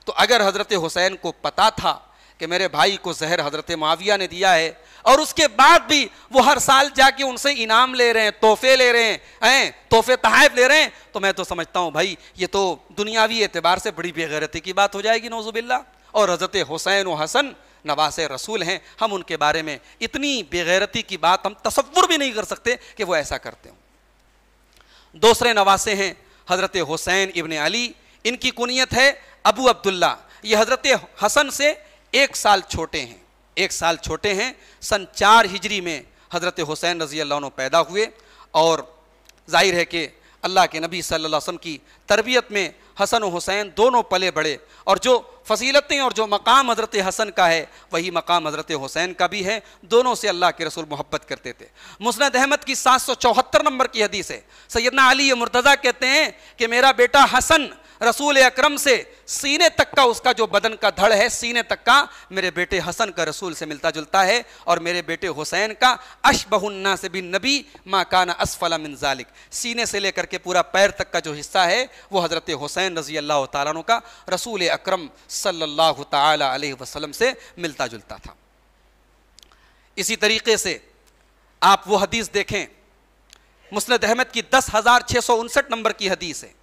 तो अगर हजरत हुसैन को पता था कि मेरे भाई को जहर हजरत माविया ने दिया है और उसके बाद भी वो हर साल जाके उनसे इनाम ले रहे हैं तोहफे ले रहे हैं हैं तोहफे तहफ ले रहे हैं तो मैं तो समझता हूँ भाई ये तो दुनियावी एतबार से बड़ी बेगैरती की बात हो जाएगी नौजुबिल्ला और हजरत हुसैन व हसन नवास रसूल हैं हम उनके बारे में इतनी बेगैरती की बात हम तस्वुर भी नहीं कर सकते कि वो ऐसा करते हों दूसरे नवासे हैं हज़रत हुसैन इबन अली इनकी कुनीत है अबू अब्दुल्ला ये हज़रत हसन से एक साल छोटे हैं एक साल छोटे हैं सन चार हिजरी में हज़रत हुसैन रज़ी अल्लाह पैदा हुए और जाहिर है कि अल्लाह के नबी सल्लल्लाहु अलैहि वसल्लम की तरबियत में हसन हुसैन दोनों पले बड़े और जो फसीलतें और जो मकाम हज़रत हसन का है वही मकाम हज़रत हुसैन का भी है दोनों से अल्लाह के रसूल मोहब्बत करते थे मुस्नद अहमद की सात सौ चौहत्तर नंबर की हदीस है सैदना अली मुर्तज़ा कहते हैं कि मेरा बेटा हसन रसूल अक्रम से सीने तक का उसका जो बदन का धड़ है सीने तक का मेरे बेटे हसन का रसूल से मिलता जुलता है और मेरे बेटे हुसैन का अशबहुन्ना से भी नबी माँ काना असफला मिनजालिक सीने से लेकर के पूरा पैर तक का जो हिस्सा है वो हज़रत हुसैन रजी अल्लाह तु का रसूल अक्रम सल्लल्लाहु अलैहि वसल्लम से मिलता जुलता था इसी तरीके से आप वो हदीस देखें मुस्लद अहमद की दस हज़ार छः सौ उनसठ नंबर की हदीस है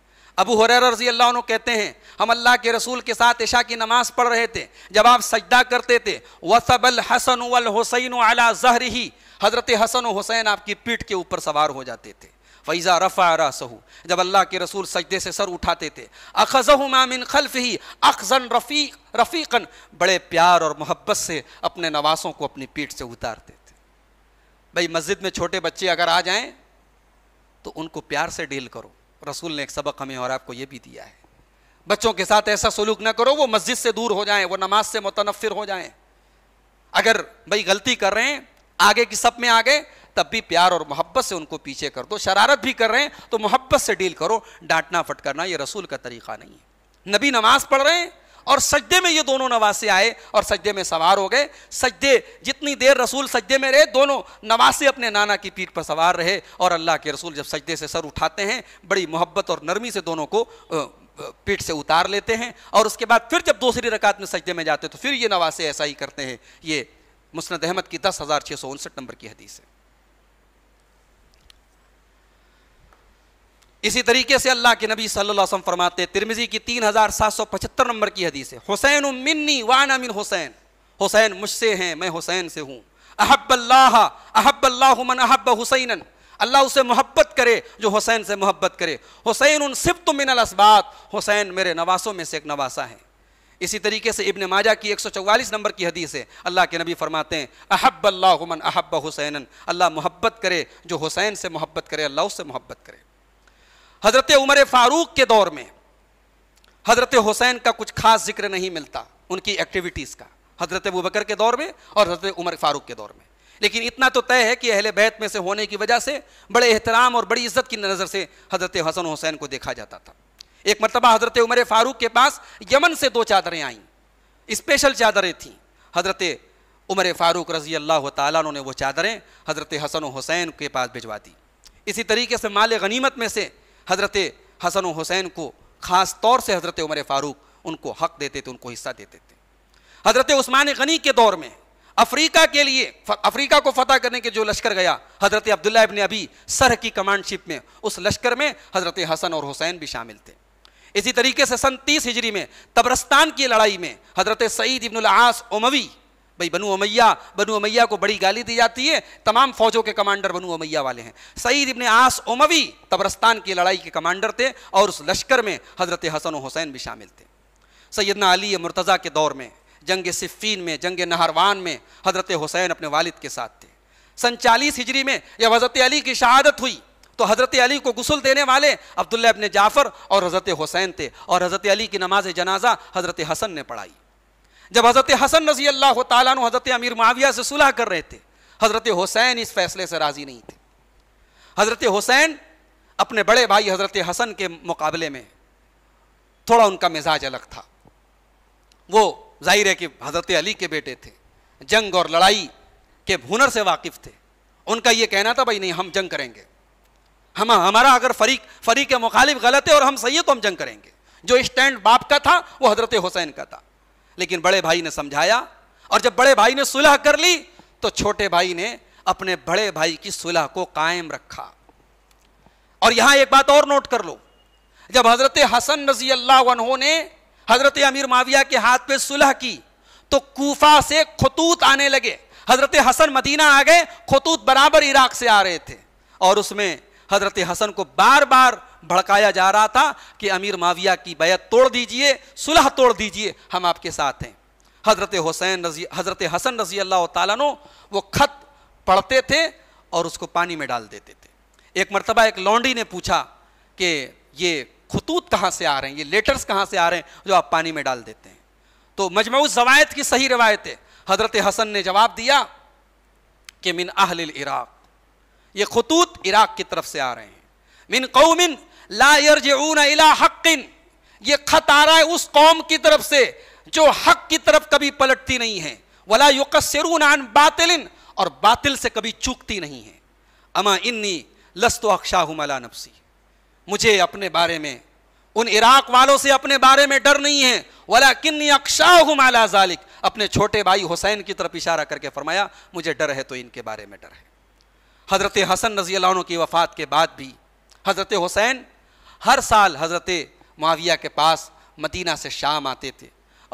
अबू हुरैर रजी अल्लाह कहते हैं हम अल्लाह के रसूल के साथ ऐशा की नमाज पढ़ रहे थे जब आप सजदा करते थे वसबल हसन वल हुसैन अला जहर ही हज़रत हसन व हुसैन आपकी पीठ के ऊपर सवार हो जाते थे फ़ैज़ा रफ़ा रसहू जब अल्लाह के रसूल सजदे से सर उठाते थे अखज़ह मामिन खल्फ ही अखजन रफ़ी रफ़ीकन बड़े प्यार और मोहब्बत से अपने नवासों को अपनी पीठ से उतारते थे भाई मस्जिद में छोटे बच्चे अगर आ जाए तो उनको प्यार से डील करो रसूल ने एक सबक हमें और आपको ये भी दिया है बच्चों के साथ ऐसा सलूक ना करो वो मस्जिद से दूर हो जाएं वो नमाज से मुतनफिर हो जाएं अगर भाई गलती कर रहे हैं आगे की सब में आ गए तब भी प्यार और मोहब्बत से उनको पीछे कर दो शरारत भी कर रहे हैं तो मोहब्बत से डील करो डांटना फटकरना ये रसूल का तरीका नहीं है नबी नमाज पढ़ रहे हैं और सजदे में ये दोनों नवासे आए और सजदे में सवार हो गए सजदे जितनी देर रसूल सजदे में रहे दोनों नवासे अपने नाना की पीठ पर सवार रहे और अल्लाह के रसूल जब सजदे से सर उठाते हैं बड़ी मोहब्बत और नरमी से दोनों को पीठ से उतार लेते हैं और उसके बाद फिर जब दूसरी रकात में सजदे में जाते तो फिर ये नवासे ऐसा ही करते हैं ये मुस्ंद अहमद की दस हज़ार छः सौ उनसठ नंबर की हदीस है इसी तरीके से अल्लाह के नबी सल्लम फरमाते तिरमिजी की तीन हज़ार सात सौ पचहत्तर नंबर की हदीस है हुसैन मिन्नी वाना मिन हुसैन हुसैन मुझसे हैं मैं हुसैन से हूँ अहब्बल्लाह अहब्बल्लाहमन अहब हुसैन अल्लाह उसे मोहब्बत करे जो हुसैन से मोहब्बत करे हुसैन उन तो मिनल अलसबात हुसैन मेरे नवासों में से एक नवासा है इसी तरीके से इब्न माजा की 144 नंबर की हदीस है अल्लाह के नबी फरमाते हैं अहब अल्लाह अहब हुसैन अल्लाह मोहब्बत करे जो हुसैन से मोहब्बत करे अल्लाह उससे मोहब्बत करे हज़रत उमर फारूक के दौर में हज़रत हुसैन का कुछ खास जिक्र नहीं मिलता उनकी एक्टिविटीज़ का हज़रत अबू बकर के दौर में और हज़रत उमर फारूक के दौर में लेकिन इतना तो तय है कि अहले बैत में से होने की वजह से बड़े एहतराम और बड़ी इज्जत की नज़र से हज़रत हसन हुसैन को देखा जाता था एक मरतबा हज़रत उमर फारूक के पास यमन से दो चादरें आईं स्पेशल चादरें थीं हज़रत उमर फारूक रजी अल्लाह तु ने वो चादरें हज़रत हसन हुसैन के पास भिजवा दी इसी तरीके से माल गनीमत में से हज़रत हसन हुसैन को ख़ास तौर से हज़रत उमर फ़ारूक उनको हक देते थे उनको हिस्सा देते थे हज़रत उस्मान गनी के दौर में अफ्रीका के लिए अफ्रीका को फतह करने के जो लश्कर गया हज़रत अब्दुल्ला इबन अभी सर की कमांडशिप में उस लश्कर में हज़रत हसन और हुसैन भी शामिल थे इसी तरीके से सन तीस हिजरी में तबरस्तान की लड़ाई में हज़रत सईद इबन आस उमवी भाई बनू अमैया बनू अमैया को बड़ी गाली दी जाती है तमाम फौजों के कमांडर बनू अमैया वाले हैं सईद इबन आस उमवी तबरस्तान की लड़ाई के कमांडर थे और उस लश्कर में हज़रत हसन हुसैन भी शामिल थे सैदना अली मुर्तज़ा के दौर में जंग सिफ़ीन में जंग नहरवान में हज़रत हुसैन अपने वालिद के साथ थे सन चालीस हिजरी में जब हज़रत अली की शहादत हुई तो हज़रत अली को गसल देने वाले अब्दुल्ला अपने जाफ़र और हज़रत हुसैन थे और हज़रत अली की नमाज जनाजा हज़रत हसन ने पढ़ाई जब हज़रत हसन रजी अल्लाह तु हज़रत अमीर माविया से सुलह कर रहे थे हज़रत हुसैन इस फैसले से राज़ी नहीं थे हज़रत हुसैन अपने बड़े भाई हज़रत हसन के मुकाबले में थोड़ा उनका मिजाज अलग था वो जाहिर है कि हज़रत अली के बेटे थे जंग और लड़ाई के हुनर से वाकिफ़ थे उनका ये कहना था भाई नहीं हम जंग करेंगे हम हमारा अगर फरीक फरीक के मुखालिफ गलत है और हम सही है तो हम जंग करेंगे जो स्टैंड बाप का था वो हज़रत हुसैन का था लेकिन बड़े भाई ने समझाया और जब बड़े भाई ने सुलह कर ली तो छोटे भाई ने अपने बड़े भाई की सुलह को कायम रखा और यहां एक बात और नोट कर लो जब हजरत हसन रजी अल्लाह ने हजरत अमीर माविया के हाथ पे सुलह की तो कूफा से खतूत आने लगे हजरत हसन मदीना आ गए खतूत बराबर इराक से आ रहे थे और उसमें हजरत हसन को बार बार भड़काया जा रहा था कि अमीर माविया की बैत तोड़ दीजिए सुलह तोड़ दीजिए हम आपके साथ हैं हज़रत हुसैन रजी हज़रत हसन रजी अल्लाह तु वो ख़त पढ़ते थे और उसको पानी में डाल देते थे एक मरतबा एक लॉन्डी ने पूछा कि ये खतूत कहाँ से आ रहे हैं ये लेटर्स कहाँ से आ रहे हैं जो आप पानी में डाल देते हैं तो मजमू जवायत की सही रवायत है हज़रत हसन ने जवाब दिया कि मिन अहल इराक़ ये खतूत इराक़ की तरफ से आ रहे हैं मिन कौमिन लायर इला हक्किन ये खत आ रहा है उस कौम की तरफ से जो हक की तरफ कभी पलटती नहीं है वला युकसरून आन बातिलिन और बातिल से कभी चूकती नहीं है अमा इन्नी लस्तो अक्षाह मला नफसी मुझे अपने बारे में उन इराक वालों से अपने बारे में डर नहीं है वला किन्नी अक्षाह माला जालिक अपने छोटे भाई हुसैन की तरफ इशारा करके फरमाया मुझे डर है तो इनके बारे में डर है हज़रत हसन रजी की वफ़ात के बाद भी हज़रत हुसैन हर साल हज़रत माविया के पास मदीना से शाम आते थे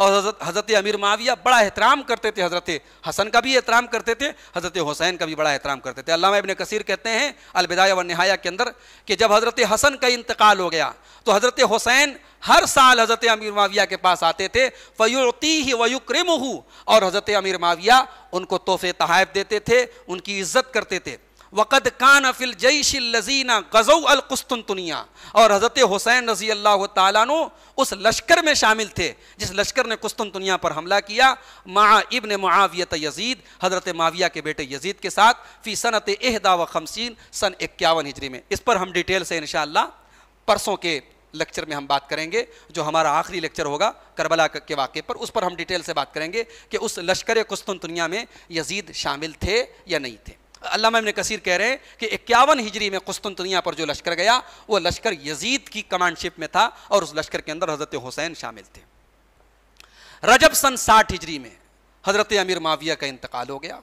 और हज़रत अमीर माविया बड़ा एहतराम करते थे हज़रत हसन का भी एहतराम करते थे हज़रत हुसैन का भी बड़ा एहतराम करते थे अल्लाह इबन कसीर कहते हैं अलविदाया व नहाया के अंदर कि जब हज़रत हसन का इंतकाल हो गया तो हज़रत हुसैन हर साल हज़रत अमीर माविया के पास आते थे फ़युती ही वयुक्रम और हज़रत अमीर माविया उनको तोहफ़े तहाइफ देते थे उनकी इज्जत करते थे वक़द कान फिल लजीना गज़ो अलकुस्तुनिया और हज़रत हुसैन रजी अल्लाह तु उस लश्कर में शामिल थे जिस लश्कर ने कुस्तुनतुनिया पर हमला किया मा इबन मावियत यजीद हज़रत माविया के बेटे यजीद के साथ फ़ी सनत एहदा व खमसिन सन इक्यावन हिजरी में इस पर हम डिटेल से इन परसों के लेक्चर में हम बात करेंगे जो हमारा आखिरी लेक्चर होगा करबला के वाक़े पर उस पर हम डिटेल से बात करेंगे कि उस लश्कर कुस्तुनतुनिया में यजीद शामिल थे या नहीं थे अल्लामा इब्न कसीर कह रहे हैं कि इक्यावन हिजरी में कुस्तुनतनिया पर जो लश्कर गया वो लश्कर यजीद की कमांडशिप में था और उस लश्कर के अंदर हज़रत हुसैन शामिल थे रजब सन साठ हिजरी में हज़रत अमीर माविया का इंतकाल हो गया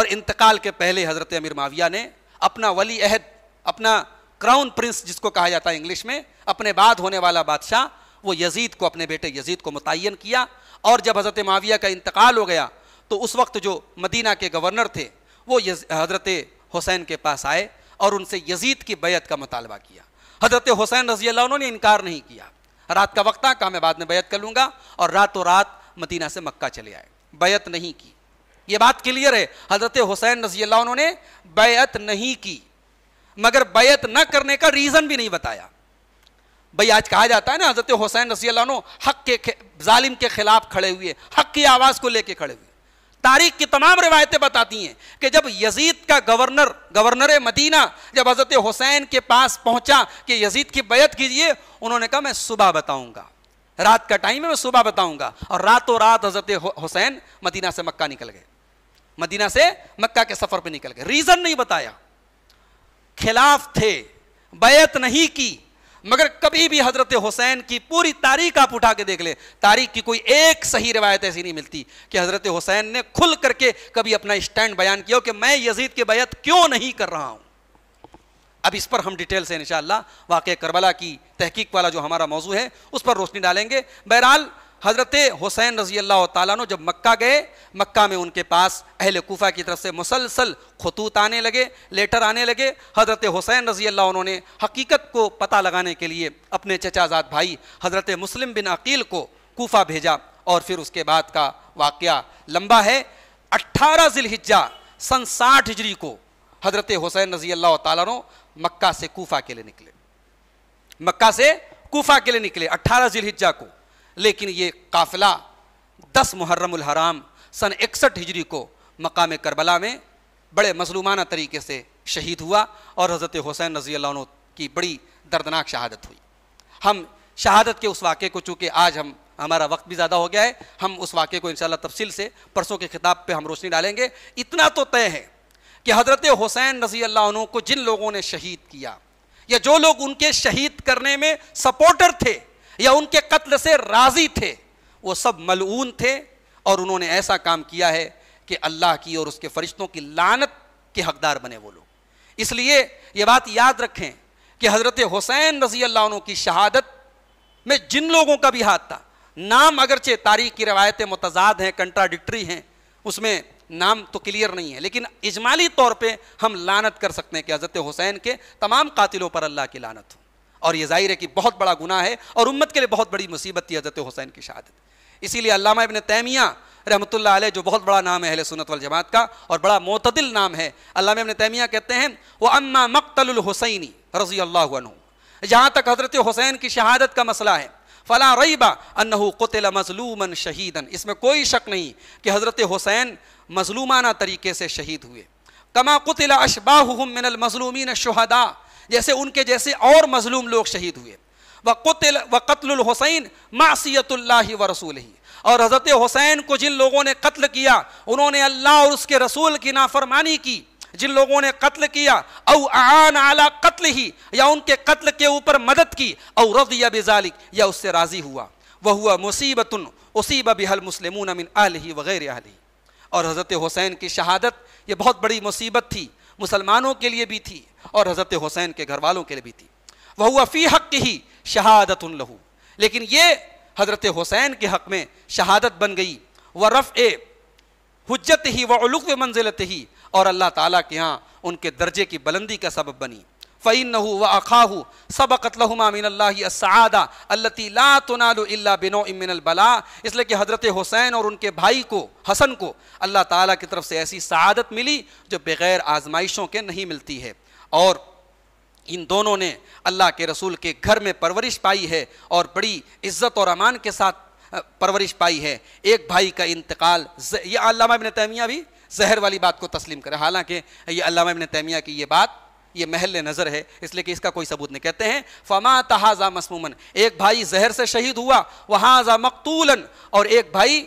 और इंतकाल के पहले हज़रत अमीर माविया ने अपना वली अहद अपना क्राउन प्रिंस जिसको कहा जाता है इंग्लिश में अपने बाद होने वाला बादशाह वो यजीद को अपने बेटे यजीद को मुतन किया और जब हज़रत माविया का इंतकाल हो गया तो उस वक्त जो मदीना के गवर्नर थे वो हज़रत हुसैन के पास आए और उनसे यजीद की बैत का मुतालबा किया हज़रत हुसैन रजी उन्होंने ने इनकार नहीं किया रात का वक्त था कहा मैं बाद में बैत कर लूँगा और रातों रात मदीना से मक्का चले आए बैत नहीं की ये बात क्लियर है हज़रत हुसैन रजी अल्लाह उन्होंने बैत नहीं की मगर बैत न करने का रीज़न भी नहीं बताया भाई आज कहा जाता है ना हज़रत हुसैन रसी हक के जालिम के खिलाफ खड़े हुए हक की आवाज़ को लेके खड़े हुए तारीख की तमाम रिवायतें बताती हैं कि जब यजीद का गवर्नर गवर्नर मदीना जब हज़रत हुसैन के पास पहुंचा कि यजीद की बैत कीजिए उन्होंने कहा मैं सुबह बताऊंगा रात का टाइम है मैं सुबह बताऊंगा और रातों रात हज़रत हुसैन मदीना से मक्का निकल गए मदीना से मक्का के सफ़र पर निकल गए रीज़न नहीं बताया खिलाफ थे बैत नहीं की मगर कभी भी हजरत हुसैन की पूरी तारीख आप उठा के देख ले तारीख की कोई एक सही रिवायत ऐसी नहीं मिलती कि हजरत हुसैन ने खुल करके कभी अपना स्टैंड बयान किया कि मैं यजीद के बैत क्यों नहीं कर रहा हूं अब इस पर हम डिटेल से इन वाक़ करबला की तहकीक वाला जो हमारा मौजू है उस पर रोशनी डालेंगे बहरहाल हज़रत हुसैन रजी अल्लाह तु जब मक्का गए मक्का में उनके पास अहल कोफ़ा की तरफ से मुसलसल खतूत आने लगे लेटर आने लगे हज़रत हुसैन रजी अल्लाह उन्होंने हकीकत को पता लगाने के लिए अपने चचाजाद भाई हज़रत मुस्लिम बिन अकील को कोफ़ा भेजा और फिर उसके बाद का वाक़ लंबा है अट्ठारह जिलहिजा सन साठ हिजरी को हज़रत हुसैन रजी अल्लाह तु मक्का से कोफ़ा के लिए निकले मक्का से कोफ़ा के लिए निकले अट्ठारह जिलहिजा को लेकिन ये काफिला दस मुहर्रम हराम सन इकसठ हिजरी को मकाम करबला में बड़े मजलूमाना तरीके से शहीद हुआ और हज़रत हुसैन रजी की बड़ी दर्दनाक शहादत हुई हम शहादत के उस वाक़े को चूँकि आज हम हमारा वक्त भी ज़्यादा हो गया है हम उस वाक़े को इन तफसील से परसों के खिताब पर हम रोशनी डालेंगे इतना तो तय है कि हज़रत हुसैन रजी अल्लाह को जिन लोगों ने शहीद किया या जो लोग उनके शहीद करने में सपोर्टर थे या उनके कत्ल से राजी थे वो सब मलून थे और उन्होंने ऐसा काम किया है कि अल्लाह की और उसके फरिश्तों की लानत के हकदार बने वो लोग इसलिए ये बात याद रखें कि हज़रत हुसैन रजी अल्लाह की शहादत में जिन लोगों का भी हाथ था नाम अगरचे तारीख की रवायतें मतजाद हैं कंट्राडिक्ट्री हैं उसमें नाम तो क्लियर नहीं है लेकिन इजमाली तौर पे हम लानत कर सकते हैं कि हज़रत हुसैन के तमाम कातिलों पर अल्लाह की लानत हो और ये जाहिर है कि बहुत बड़ा गुना है और उम्मत के लिए बहुत बड़ी मुसीबत थी हज़रत हुसैन की शहादत इसीलिए अलामा इबन तैमिया रहमत आल जो बहुत बड़ा नाम है अहले सुनत वल जमात का और बड़ा मोतदिल नाम है अलामा इबन तैमिया कहते हैं वो अम्मा हुसैनी रजी अल्लाह जहाँ तक हज़रत हुसैन की शहादत का मसला है फ़ला रईबा अनहू कुतल मजलूमन शहीदन इसमें कोई शक नहीं कि हज़रत हुसैन मजलूमाना तरीके से शहीद हुए कमा कुतिल अशबाह मिनल मजलूमिन शहदा जैसे उनके जैसे और मजलूम लोग शहीद हुए वक़तल वक़तलहुसैन मासीतल्ला व रसूल ही और हज़रत हुसैन को जिन लोगों ने कत्ल किया उन्होंने अल्लाह और उसके रसूल की नाफरमानी की जिन लोगों ने कत्ल किया औ आन आला कत्ल ही या उनके कत्ल के ऊपर मदद की और रद या बेजालिक या उससे राज़ी हुआ वह हुआ मुसीबतन उसीब बिहल मुस्लिम अमिन आल ही वगैरह आल और हज़रत हुसैन की शहादत ये बहुत बड़ी मुसीबत थी मुसलमानों के लिए भी थी और हज़रत हुसैन के घर वालों के लिए भी थी वह हुआ फ़ी हक की ही शहादत लहू लेकिन ये हज़रत हुसैन के हक़ में शहादत बन गई व रफ़ ए हजत ही वलुक मंजिलत ही और अल्लाह ताला के यहाँ उनके दर्जे की बुलंदी का सबब बनी फ़ैन व अखाहू सबकतलमिनसादा अल्लातुना बिनो इमिनबला इसलिए कि हज़रत हुसैन और उनके भाई को हसन को अल्लाह ताला की तरफ से ऐसी शहादत मिली जो बग़ैर आजमाइशों के नहीं मिलती है और इन दोनों ने अल्लाह के रसूल के घर में परवरिश पाई है और बड़ी इज्जत और अमान के साथ परवरिश पाई है एक भाई का इंतकाल ये अल्लामा इबन तैमिया भी जहर वाली बात को तस्लीम करे हालांकि ये अल्लामा इबन तैमिया की ये बात ये महल नज़र है इसलिए कि इसका कोई सबूत नहीं कहते हैं फमा तहाजा मसमूमन एक भाई जहर से शहीद हुआ वहाजा मकतूलन और एक भाई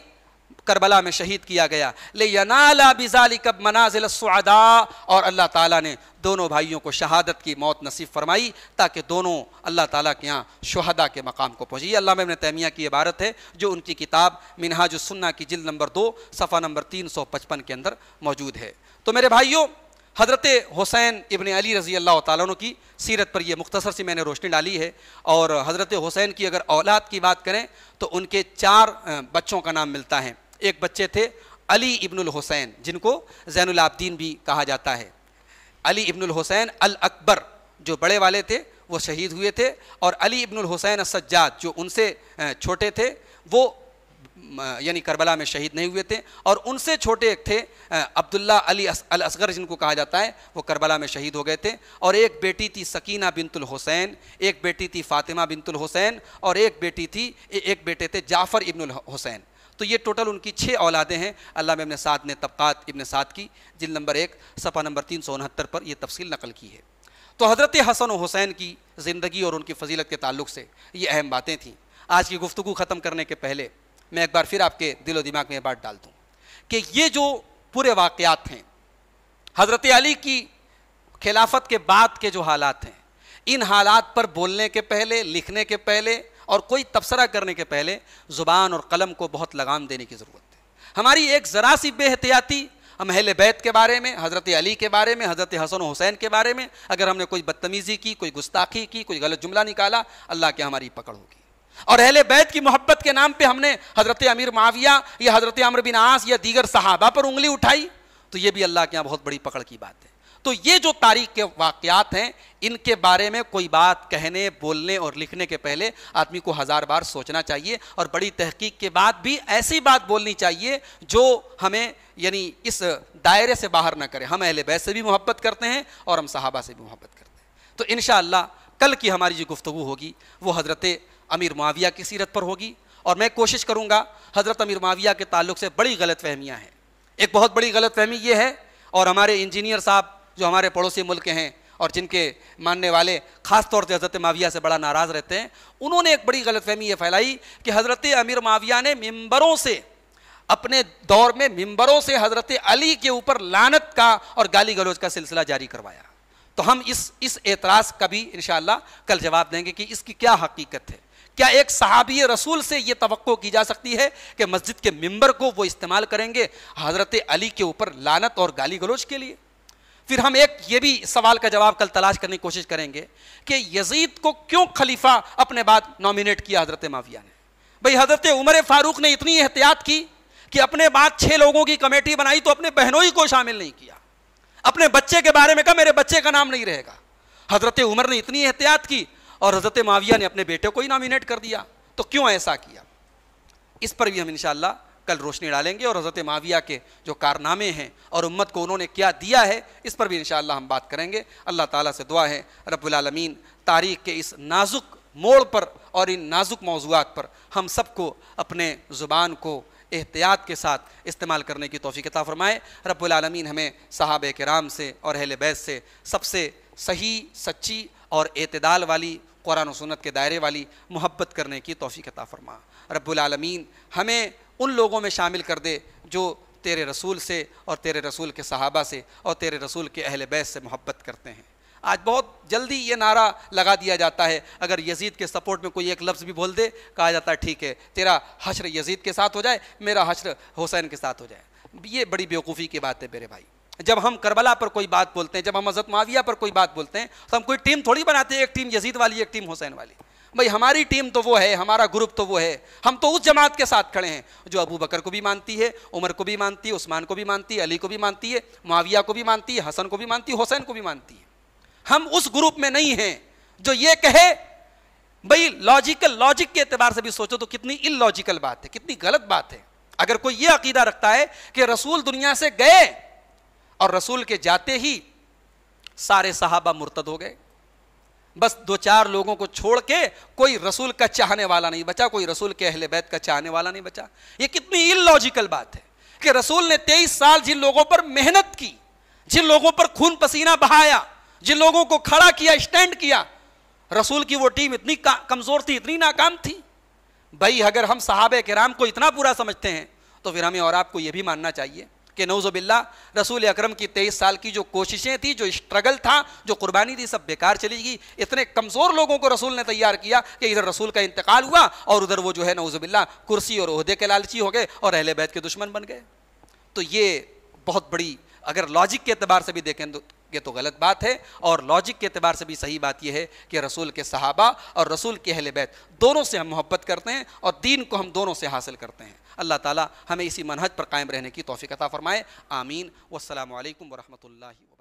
करबला में शहीद किया गया ले यनाला बिजाली कब मनाजिल और अल्लाह ताला ने दोनों भाइयों को शहादत की मौत नसीब फरमाई ताकि दोनों अल्लाह ताला के यहाँ शहदा के मकाम को पहुँचे ये अल्लाह इबन तैमिया की इबारत है जो उनकी किताब सुन्ना की जिल नंबर दो सफ़ा नंबर तीन सौ पचपन के अंदर मौजूद है तो मेरे भाइयों हज़रत हुसैन इबन अली रज़ी अल्लाह तु की सीरत पर यह मुख्तसर सी मैंने रोशनी डाली है और हज़रत हुसैन की अगर औलाद की बात करें तो उनके चार बच्चों का नाम मिलता है एक बच्चे थे अली इब्नुल हुसैन जिनको जैन अलाब्दीन भी कहा जाता है अली इब्नुल हुसैन अल अकबर जो बड़े वाले थे वो शहीद हुए थे और अली इब्नुल हुसैन सज्जाद जो उनसे छोटे थे वो यानी करबला में शहीद नहीं हुए थे और उनसे छोटे एक थे अब्दुल्ला अली अल असगर जिनको कहा जाता है वो करबला में शहीद हो गए थे और एक बेटी थी सकीना बिनतुल हुसैन एक बेटी थी फातिमा बिनतुल हुसैन और एक बेटी थी एक बेटे थे जाफ़र इब्नुल हुसैन तो ये टोटल उनकी छः औलादें हैं अल्लाह इबन साद ने तबक़ात इबन साद की जिल नंबर एक सफ़ा नंबर तीन सौ उनहत्तर पर यह तफसील नकल की है तो हज़रत हसन व हुसैन की ज़िंदगी और उनकी फजीलत के ताल्लुक से ये अहम बातें थीं आज की गुफ्तु ख़त्म करने के पहले मैं एक बार फिर आपके दिलो दिमाग में बात डाल दूँ कि ये जो पूरे वाक़ात हैं हज़रत अली की खिलाफत के बाद के जो हालात हैं इन हालात पर बोलने के पहले लिखने के पहले और कोई तबसरा करने के पहले ज़ुबान और कलम को बहुत लगाम देने की ज़रूरत है हमारी एक ज़रा सी बेहतियाती हम अहल बैत के बारे में हज़रत अली के बारे में हज़रत हसन हुसैन के बारे में अगर हमने कोई बदतमीज़ी की कोई गुस्ताखी की कोई गलत जुमला निकाला अल्लाह के हमारी पकड़ होगी और अहल बैत की मोहब्बत के नाम पे हमने हज़रत अमीर माविया या हज़रत अमर बिन आस या दीगर सहाबा पर उंगली उठाई तो ये भी अल्लाह के यहाँ बहुत बड़ी पकड़ की बात है तो ये जो तारीख के वाकयात हैं इनके बारे में कोई बात कहने बोलने और लिखने के पहले आदमी को हज़ार बार सोचना चाहिए और बड़ी तहकीक के बाद भी ऐसी बात बोलनी चाहिए जो हमें यानी इस दायरे से बाहर ना करें हम अहले बैस से भी मोहब्बत करते हैं और हम साहबा से भी मोहब्बत करते हैं तो इन कल की हमारी जो गुफ्तु होगी वो हज़रत अमीर माविया की सीरत पर होगी और मैं कोशिश करूँगा हज़रत अमीर माविया के ताल्लुक से बड़ी गलत फहमियाँ हैं एक बहुत बड़ी गलत फहमी ये है और हमारे इंजीनियर साहब जो हमारे पड़ोसी मुल्क हैं और जिनके मानने वाले ख़ास तौर से हज़रत माविया से बड़ा नाराज़ रहते हैं उन्होंने एक बड़ी गलतफहमी ये फैलाई कि हज़रत अमीर माविया ने मम्बरों से अपने दौर में मम्बरों से हज़रत अली के ऊपर लानत का और गाली गलोज का सिलसिला जारी करवाया तो हम इस इस एतराज़ का भी इन कल जवाब देंगे कि इसकी क्या हकीकत है क्या एक सहाबी रसूल से ये तो की जा सकती है कि मस्जिद के मंबर को वो इस्तेमाल करेंगे हज़रत अली के ऊपर लानत और गाली गलोज के लिए फिर हम एक ये भी सवाल का जवाब कल तलाश करने की कोशिश करेंगे कि यजीद को क्यों खलीफा अपने बाद नॉमिनेट किया हजरत माविया ने भाई हजरत उमर फारूक ने इतनी एहतियात की कि अपने बाद छः लोगों की कमेटी बनाई तो अपने बहनोई को शामिल नहीं किया अपने बच्चे के बारे में कहा मेरे बच्चे का नाम नहीं रहेगा हजरत उमर ने इतनी एहतियात की और हजरत माविया ने अपने बेटे को ही नॉमिनेट कर दिया तो क्यों ऐसा किया इस पर भी हम इंशाल्लाह कल रोशनी डालेंगे और हज़रत माविया के जो कारनामे हैं और उम्मत को उन्होंने क्या दिया है इस पर भी इन हम बात करेंगे अल्लाह ताला से दुआ है रबालमीन तारीख के इस नाजुक मोड़ पर और इन नाजुक मौजूद पर हम सबको अपने ज़ुबान को एहतियात के साथ इस्तेमाल करने की तोफ़ी कता फ़रमाए रबालमीन हमें साहब कराम से और अहल बैस से सबसे सही सच्ची और अतदाल वाली कुरान सुनत के दायरे वाली मोहब्बत करने की तोफ़ी कता फ़रमा रबालमीन हमें उन लोगों में शामिल कर दे जो तेरे रसूल से और तेरे रसूल के सहाबा से और तेरे रसूल के अहल बैस से मोहब्बत करते हैं आज बहुत जल्दी ये नारा लगा दिया जाता है अगर यजीद के सपोर्ट में कोई एक लफ्ज़ भी बोल दे कहा जाता है ठीक है तेरा हश्र यजीद के साथ हो जाए मेरा हश्र हुसैन के साथ हो जाए ये बड़ी बेवकूफ़ी की बात है मेरे भाई जब हम करबला पर कोई बात बोलते हैं जब हम हजरत माविया पर कोई बात बोलते हैं तो हम कोई टीम थोड़ी बनाते हैं एक टीम यजीद वाली एक टीम हुसैन वाली भाई हमारी टीम तो वो है हमारा ग्रुप तो वो है हम तो उस जमात के साथ खड़े हैं जो अबू बकर को भी मानती है उमर को भी मानती है उस्मान को भी मानती है अली को भी मानती है माविया को भी मानती है हसन को भी मानती है हुसैन को भी मानती है हम उस ग्रुप में नहीं हैं जो ये कहे भाई लॉजिकल लॉजिक के एतबार से भी सोचो तो कितनी इलॉजिकल बात है कितनी गलत बात है अगर कोई ये अकीदा रखता है कि रसूल दुनिया से गए और रसूल के जाते ही सारे साहबा मुर्तद हो गए बस दो चार लोगों को छोड़ के कोई रसूल का चाहने वाला नहीं बचा कोई रसूल के अहले बैत का चाहने वाला नहीं बचा ये कितनी इलॉजिकल बात है कि रसूल ने तेईस साल जिन लोगों पर मेहनत की जिन लोगों पर खून पसीना बहाया जिन लोगों को खड़ा किया स्टैंड किया रसूल की वो टीम इतनी कमजोर थी इतनी नाकाम थी भाई अगर हम साहब कराम को इतना बुरा समझते हैं तो फिर हमें और आपको यह भी मानना चाहिए कि नौजबिल्ला रसूल अकरम की तेईस साल की जो कोशिशें थी जो स्ट्रगल था जो कुर्बानी थी सब बेकार चली गई इतने कमज़ोर लोगों को रसूल ने तैयार किया कि इधर रसूल का इंतकाल हुआ और उधर वो जो है नौजबिल्ला कुर्सी और अहदे के लालची हो गए और अहल बैत के दुश्मन बन गए तो ये बहुत बड़ी अगर लॉजिक के अतबार से भी देखें तो ये तो गलत बात है और लॉजिक के अतबार से भी सही बात यह है कि रसूल के सहाबा और रसूल के अहल बैत दोनों से हम मोहब्बत करते हैं और दीन को हम दोनों से हासिल करते हैं अल्लाह ताला हमें इसी मनहज पर कायम रहने की तोफ़ी कता फ़रमाए आमीन वसलम वरहमल